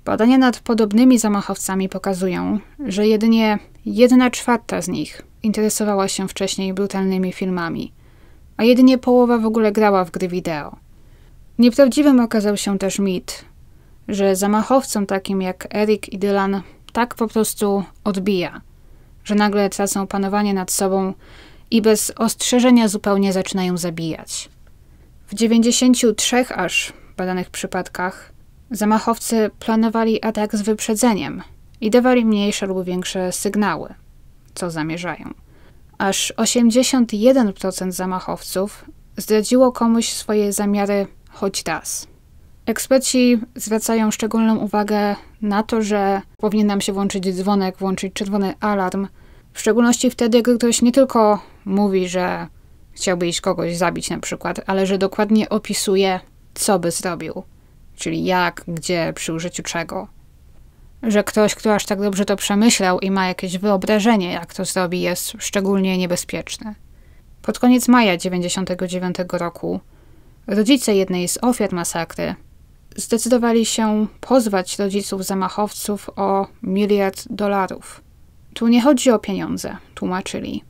Badania nad podobnymi zamachowcami pokazują, że jedynie jedna czwarta z nich interesowała się wcześniej brutalnymi filmami, a jedynie połowa w ogóle grała w gry wideo. Nieprawdziwym okazał się też mit, że zamachowcom takim jak Eric i Dylan tak po prostu odbija, że nagle tracą panowanie nad sobą i bez ostrzeżenia zupełnie zaczynają zabijać. W 93 aż badanych przypadkach Zamachowcy planowali atak z wyprzedzeniem i dawali mniejsze lub większe sygnały, co zamierzają. Aż 81% zamachowców zdradziło komuś swoje zamiary choć raz. Eksperci zwracają szczególną uwagę na to, że powinien nam się włączyć dzwonek, włączyć czerwony alarm, w szczególności wtedy, gdy ktoś nie tylko mówi, że chciałby iść kogoś zabić na przykład, ale że dokładnie opisuje, co by zrobił czyli jak, gdzie, przy użyciu czego. Że ktoś, kto aż tak dobrze to przemyślał i ma jakieś wyobrażenie, jak to zrobi, jest szczególnie niebezpieczny. Pod koniec maja 1999 roku rodzice jednej z ofiar masakry zdecydowali się pozwać rodziców zamachowców o miliard dolarów. Tu nie chodzi o pieniądze, tłumaczyli.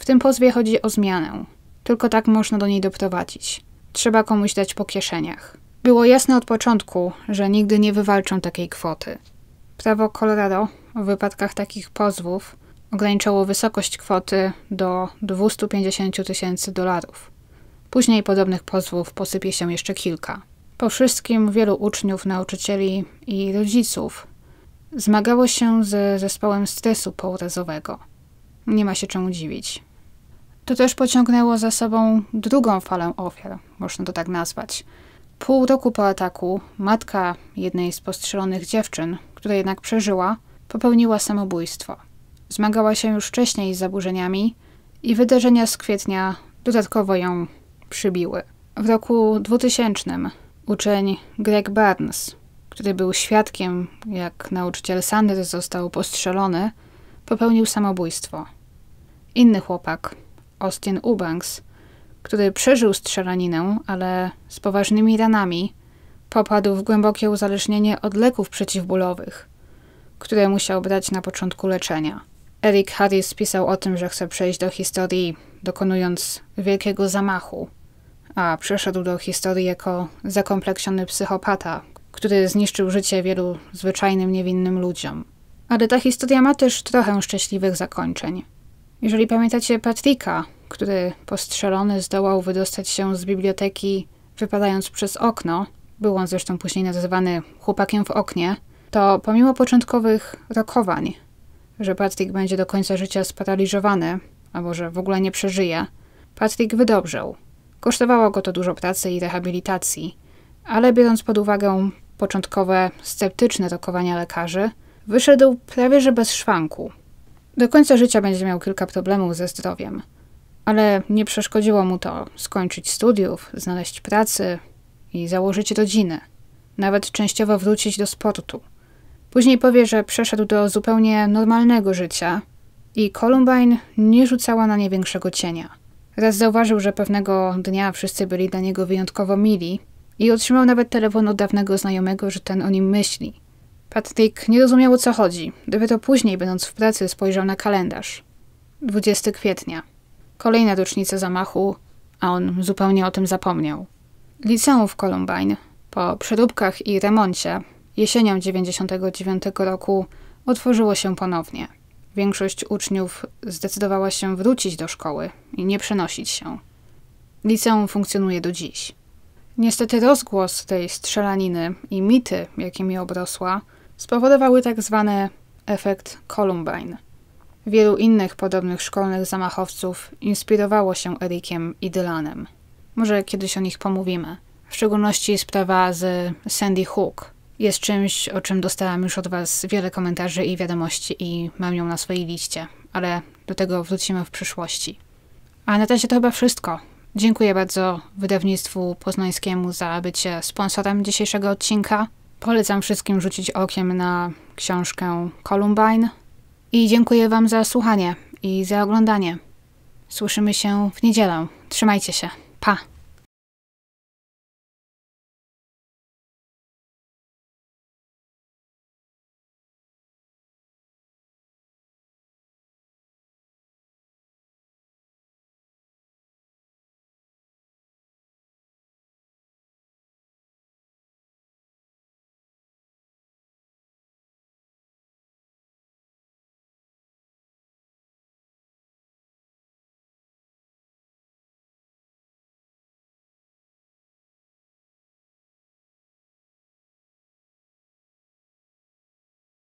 W tym pozwie chodzi o zmianę. Tylko tak można do niej doprowadzić. Trzeba komuś dać po kieszeniach. Było jasne od początku, że nigdy nie wywalczą takiej kwoty. Prawo Colorado w wypadkach takich pozwów ograniczało wysokość kwoty do 250 tysięcy dolarów. Później podobnych pozwów posypie się jeszcze kilka. Po wszystkim wielu uczniów, nauczycieli i rodziców zmagało się z zespołem stresu pourazowego. Nie ma się czemu dziwić. To też pociągnęło za sobą drugą falę ofiar, można to tak nazwać – Pół roku po ataku matka jednej z postrzelonych dziewczyn, która jednak przeżyła, popełniła samobójstwo. Zmagała się już wcześniej z zaburzeniami i wydarzenia z kwietnia dodatkowo ją przybiły. W roku 2000 uczeń Greg Barnes, który był świadkiem, jak nauczyciel Sanders został postrzelony, popełnił samobójstwo. Inny chłopak, Austin Ubanks, który przeżył strzelaninę, ale z poważnymi ranami, popadł w głębokie uzależnienie od leków przeciwbólowych, które musiał brać na początku leczenia. Eric Harris pisał o tym, że chce przejść do historii, dokonując wielkiego zamachu, a przeszedł do historii jako zakompleksiony psychopata, który zniszczył życie wielu zwyczajnym, niewinnym ludziom. Ale ta historia ma też trochę szczęśliwych zakończeń. Jeżeli pamiętacie Patricka, który postrzelony zdołał wydostać się z biblioteki wypadając przez okno, był on zresztą później nazywany chłopakiem w oknie, to pomimo początkowych rokowań, że Patrick będzie do końca życia sparaliżowany, albo że w ogóle nie przeżyje, Patrick wydobrzał. Kosztowało go to dużo pracy i rehabilitacji, ale biorąc pod uwagę początkowe sceptyczne rokowania lekarzy, wyszedł prawie że bez szwanku. Do końca życia będzie miał kilka problemów ze zdrowiem – ale nie przeszkodziło mu to skończyć studiów, znaleźć pracy i założyć rodzinę, nawet częściowo wrócić do sportu. Później powie, że przeszedł do zupełnie normalnego życia i Columbine nie rzucała na nie większego cienia. Raz zauważył, że pewnego dnia wszyscy byli dla niego wyjątkowo mili i otrzymał nawet telefon od dawnego znajomego, że ten o nim myśli. Patrick nie rozumiał o co chodzi. Dopiero później, będąc w pracy, spojrzał na kalendarz. 20 kwietnia. Kolejna rocznica zamachu, a on zupełnie o tym zapomniał. Liceum w Columbine, po przeróbkach i remoncie, jesienią 99 roku otworzyło się ponownie. Większość uczniów zdecydowała się wrócić do szkoły i nie przenosić się. Liceum funkcjonuje do dziś. Niestety rozgłos tej strzelaniny i mity, jakimi obrosła, spowodowały tak zwany efekt Columbine – Wielu innych podobnych szkolnych zamachowców inspirowało się Erikiem i Dylanem. Może kiedyś o nich pomówimy. W szczególności sprawa z Sandy Hook jest czymś, o czym dostałam już od Was wiele komentarzy i wiadomości i mam ją na swojej liście, ale do tego wrócimy w przyszłości. A na razie to chyba wszystko. Dziękuję bardzo wydawnictwu poznańskiemu za bycie sponsorem dzisiejszego odcinka. Polecam wszystkim rzucić okiem na książkę Columbine i dziękuję Wam za słuchanie i za oglądanie. Słyszymy się w niedzielę. Trzymajcie się. Pa!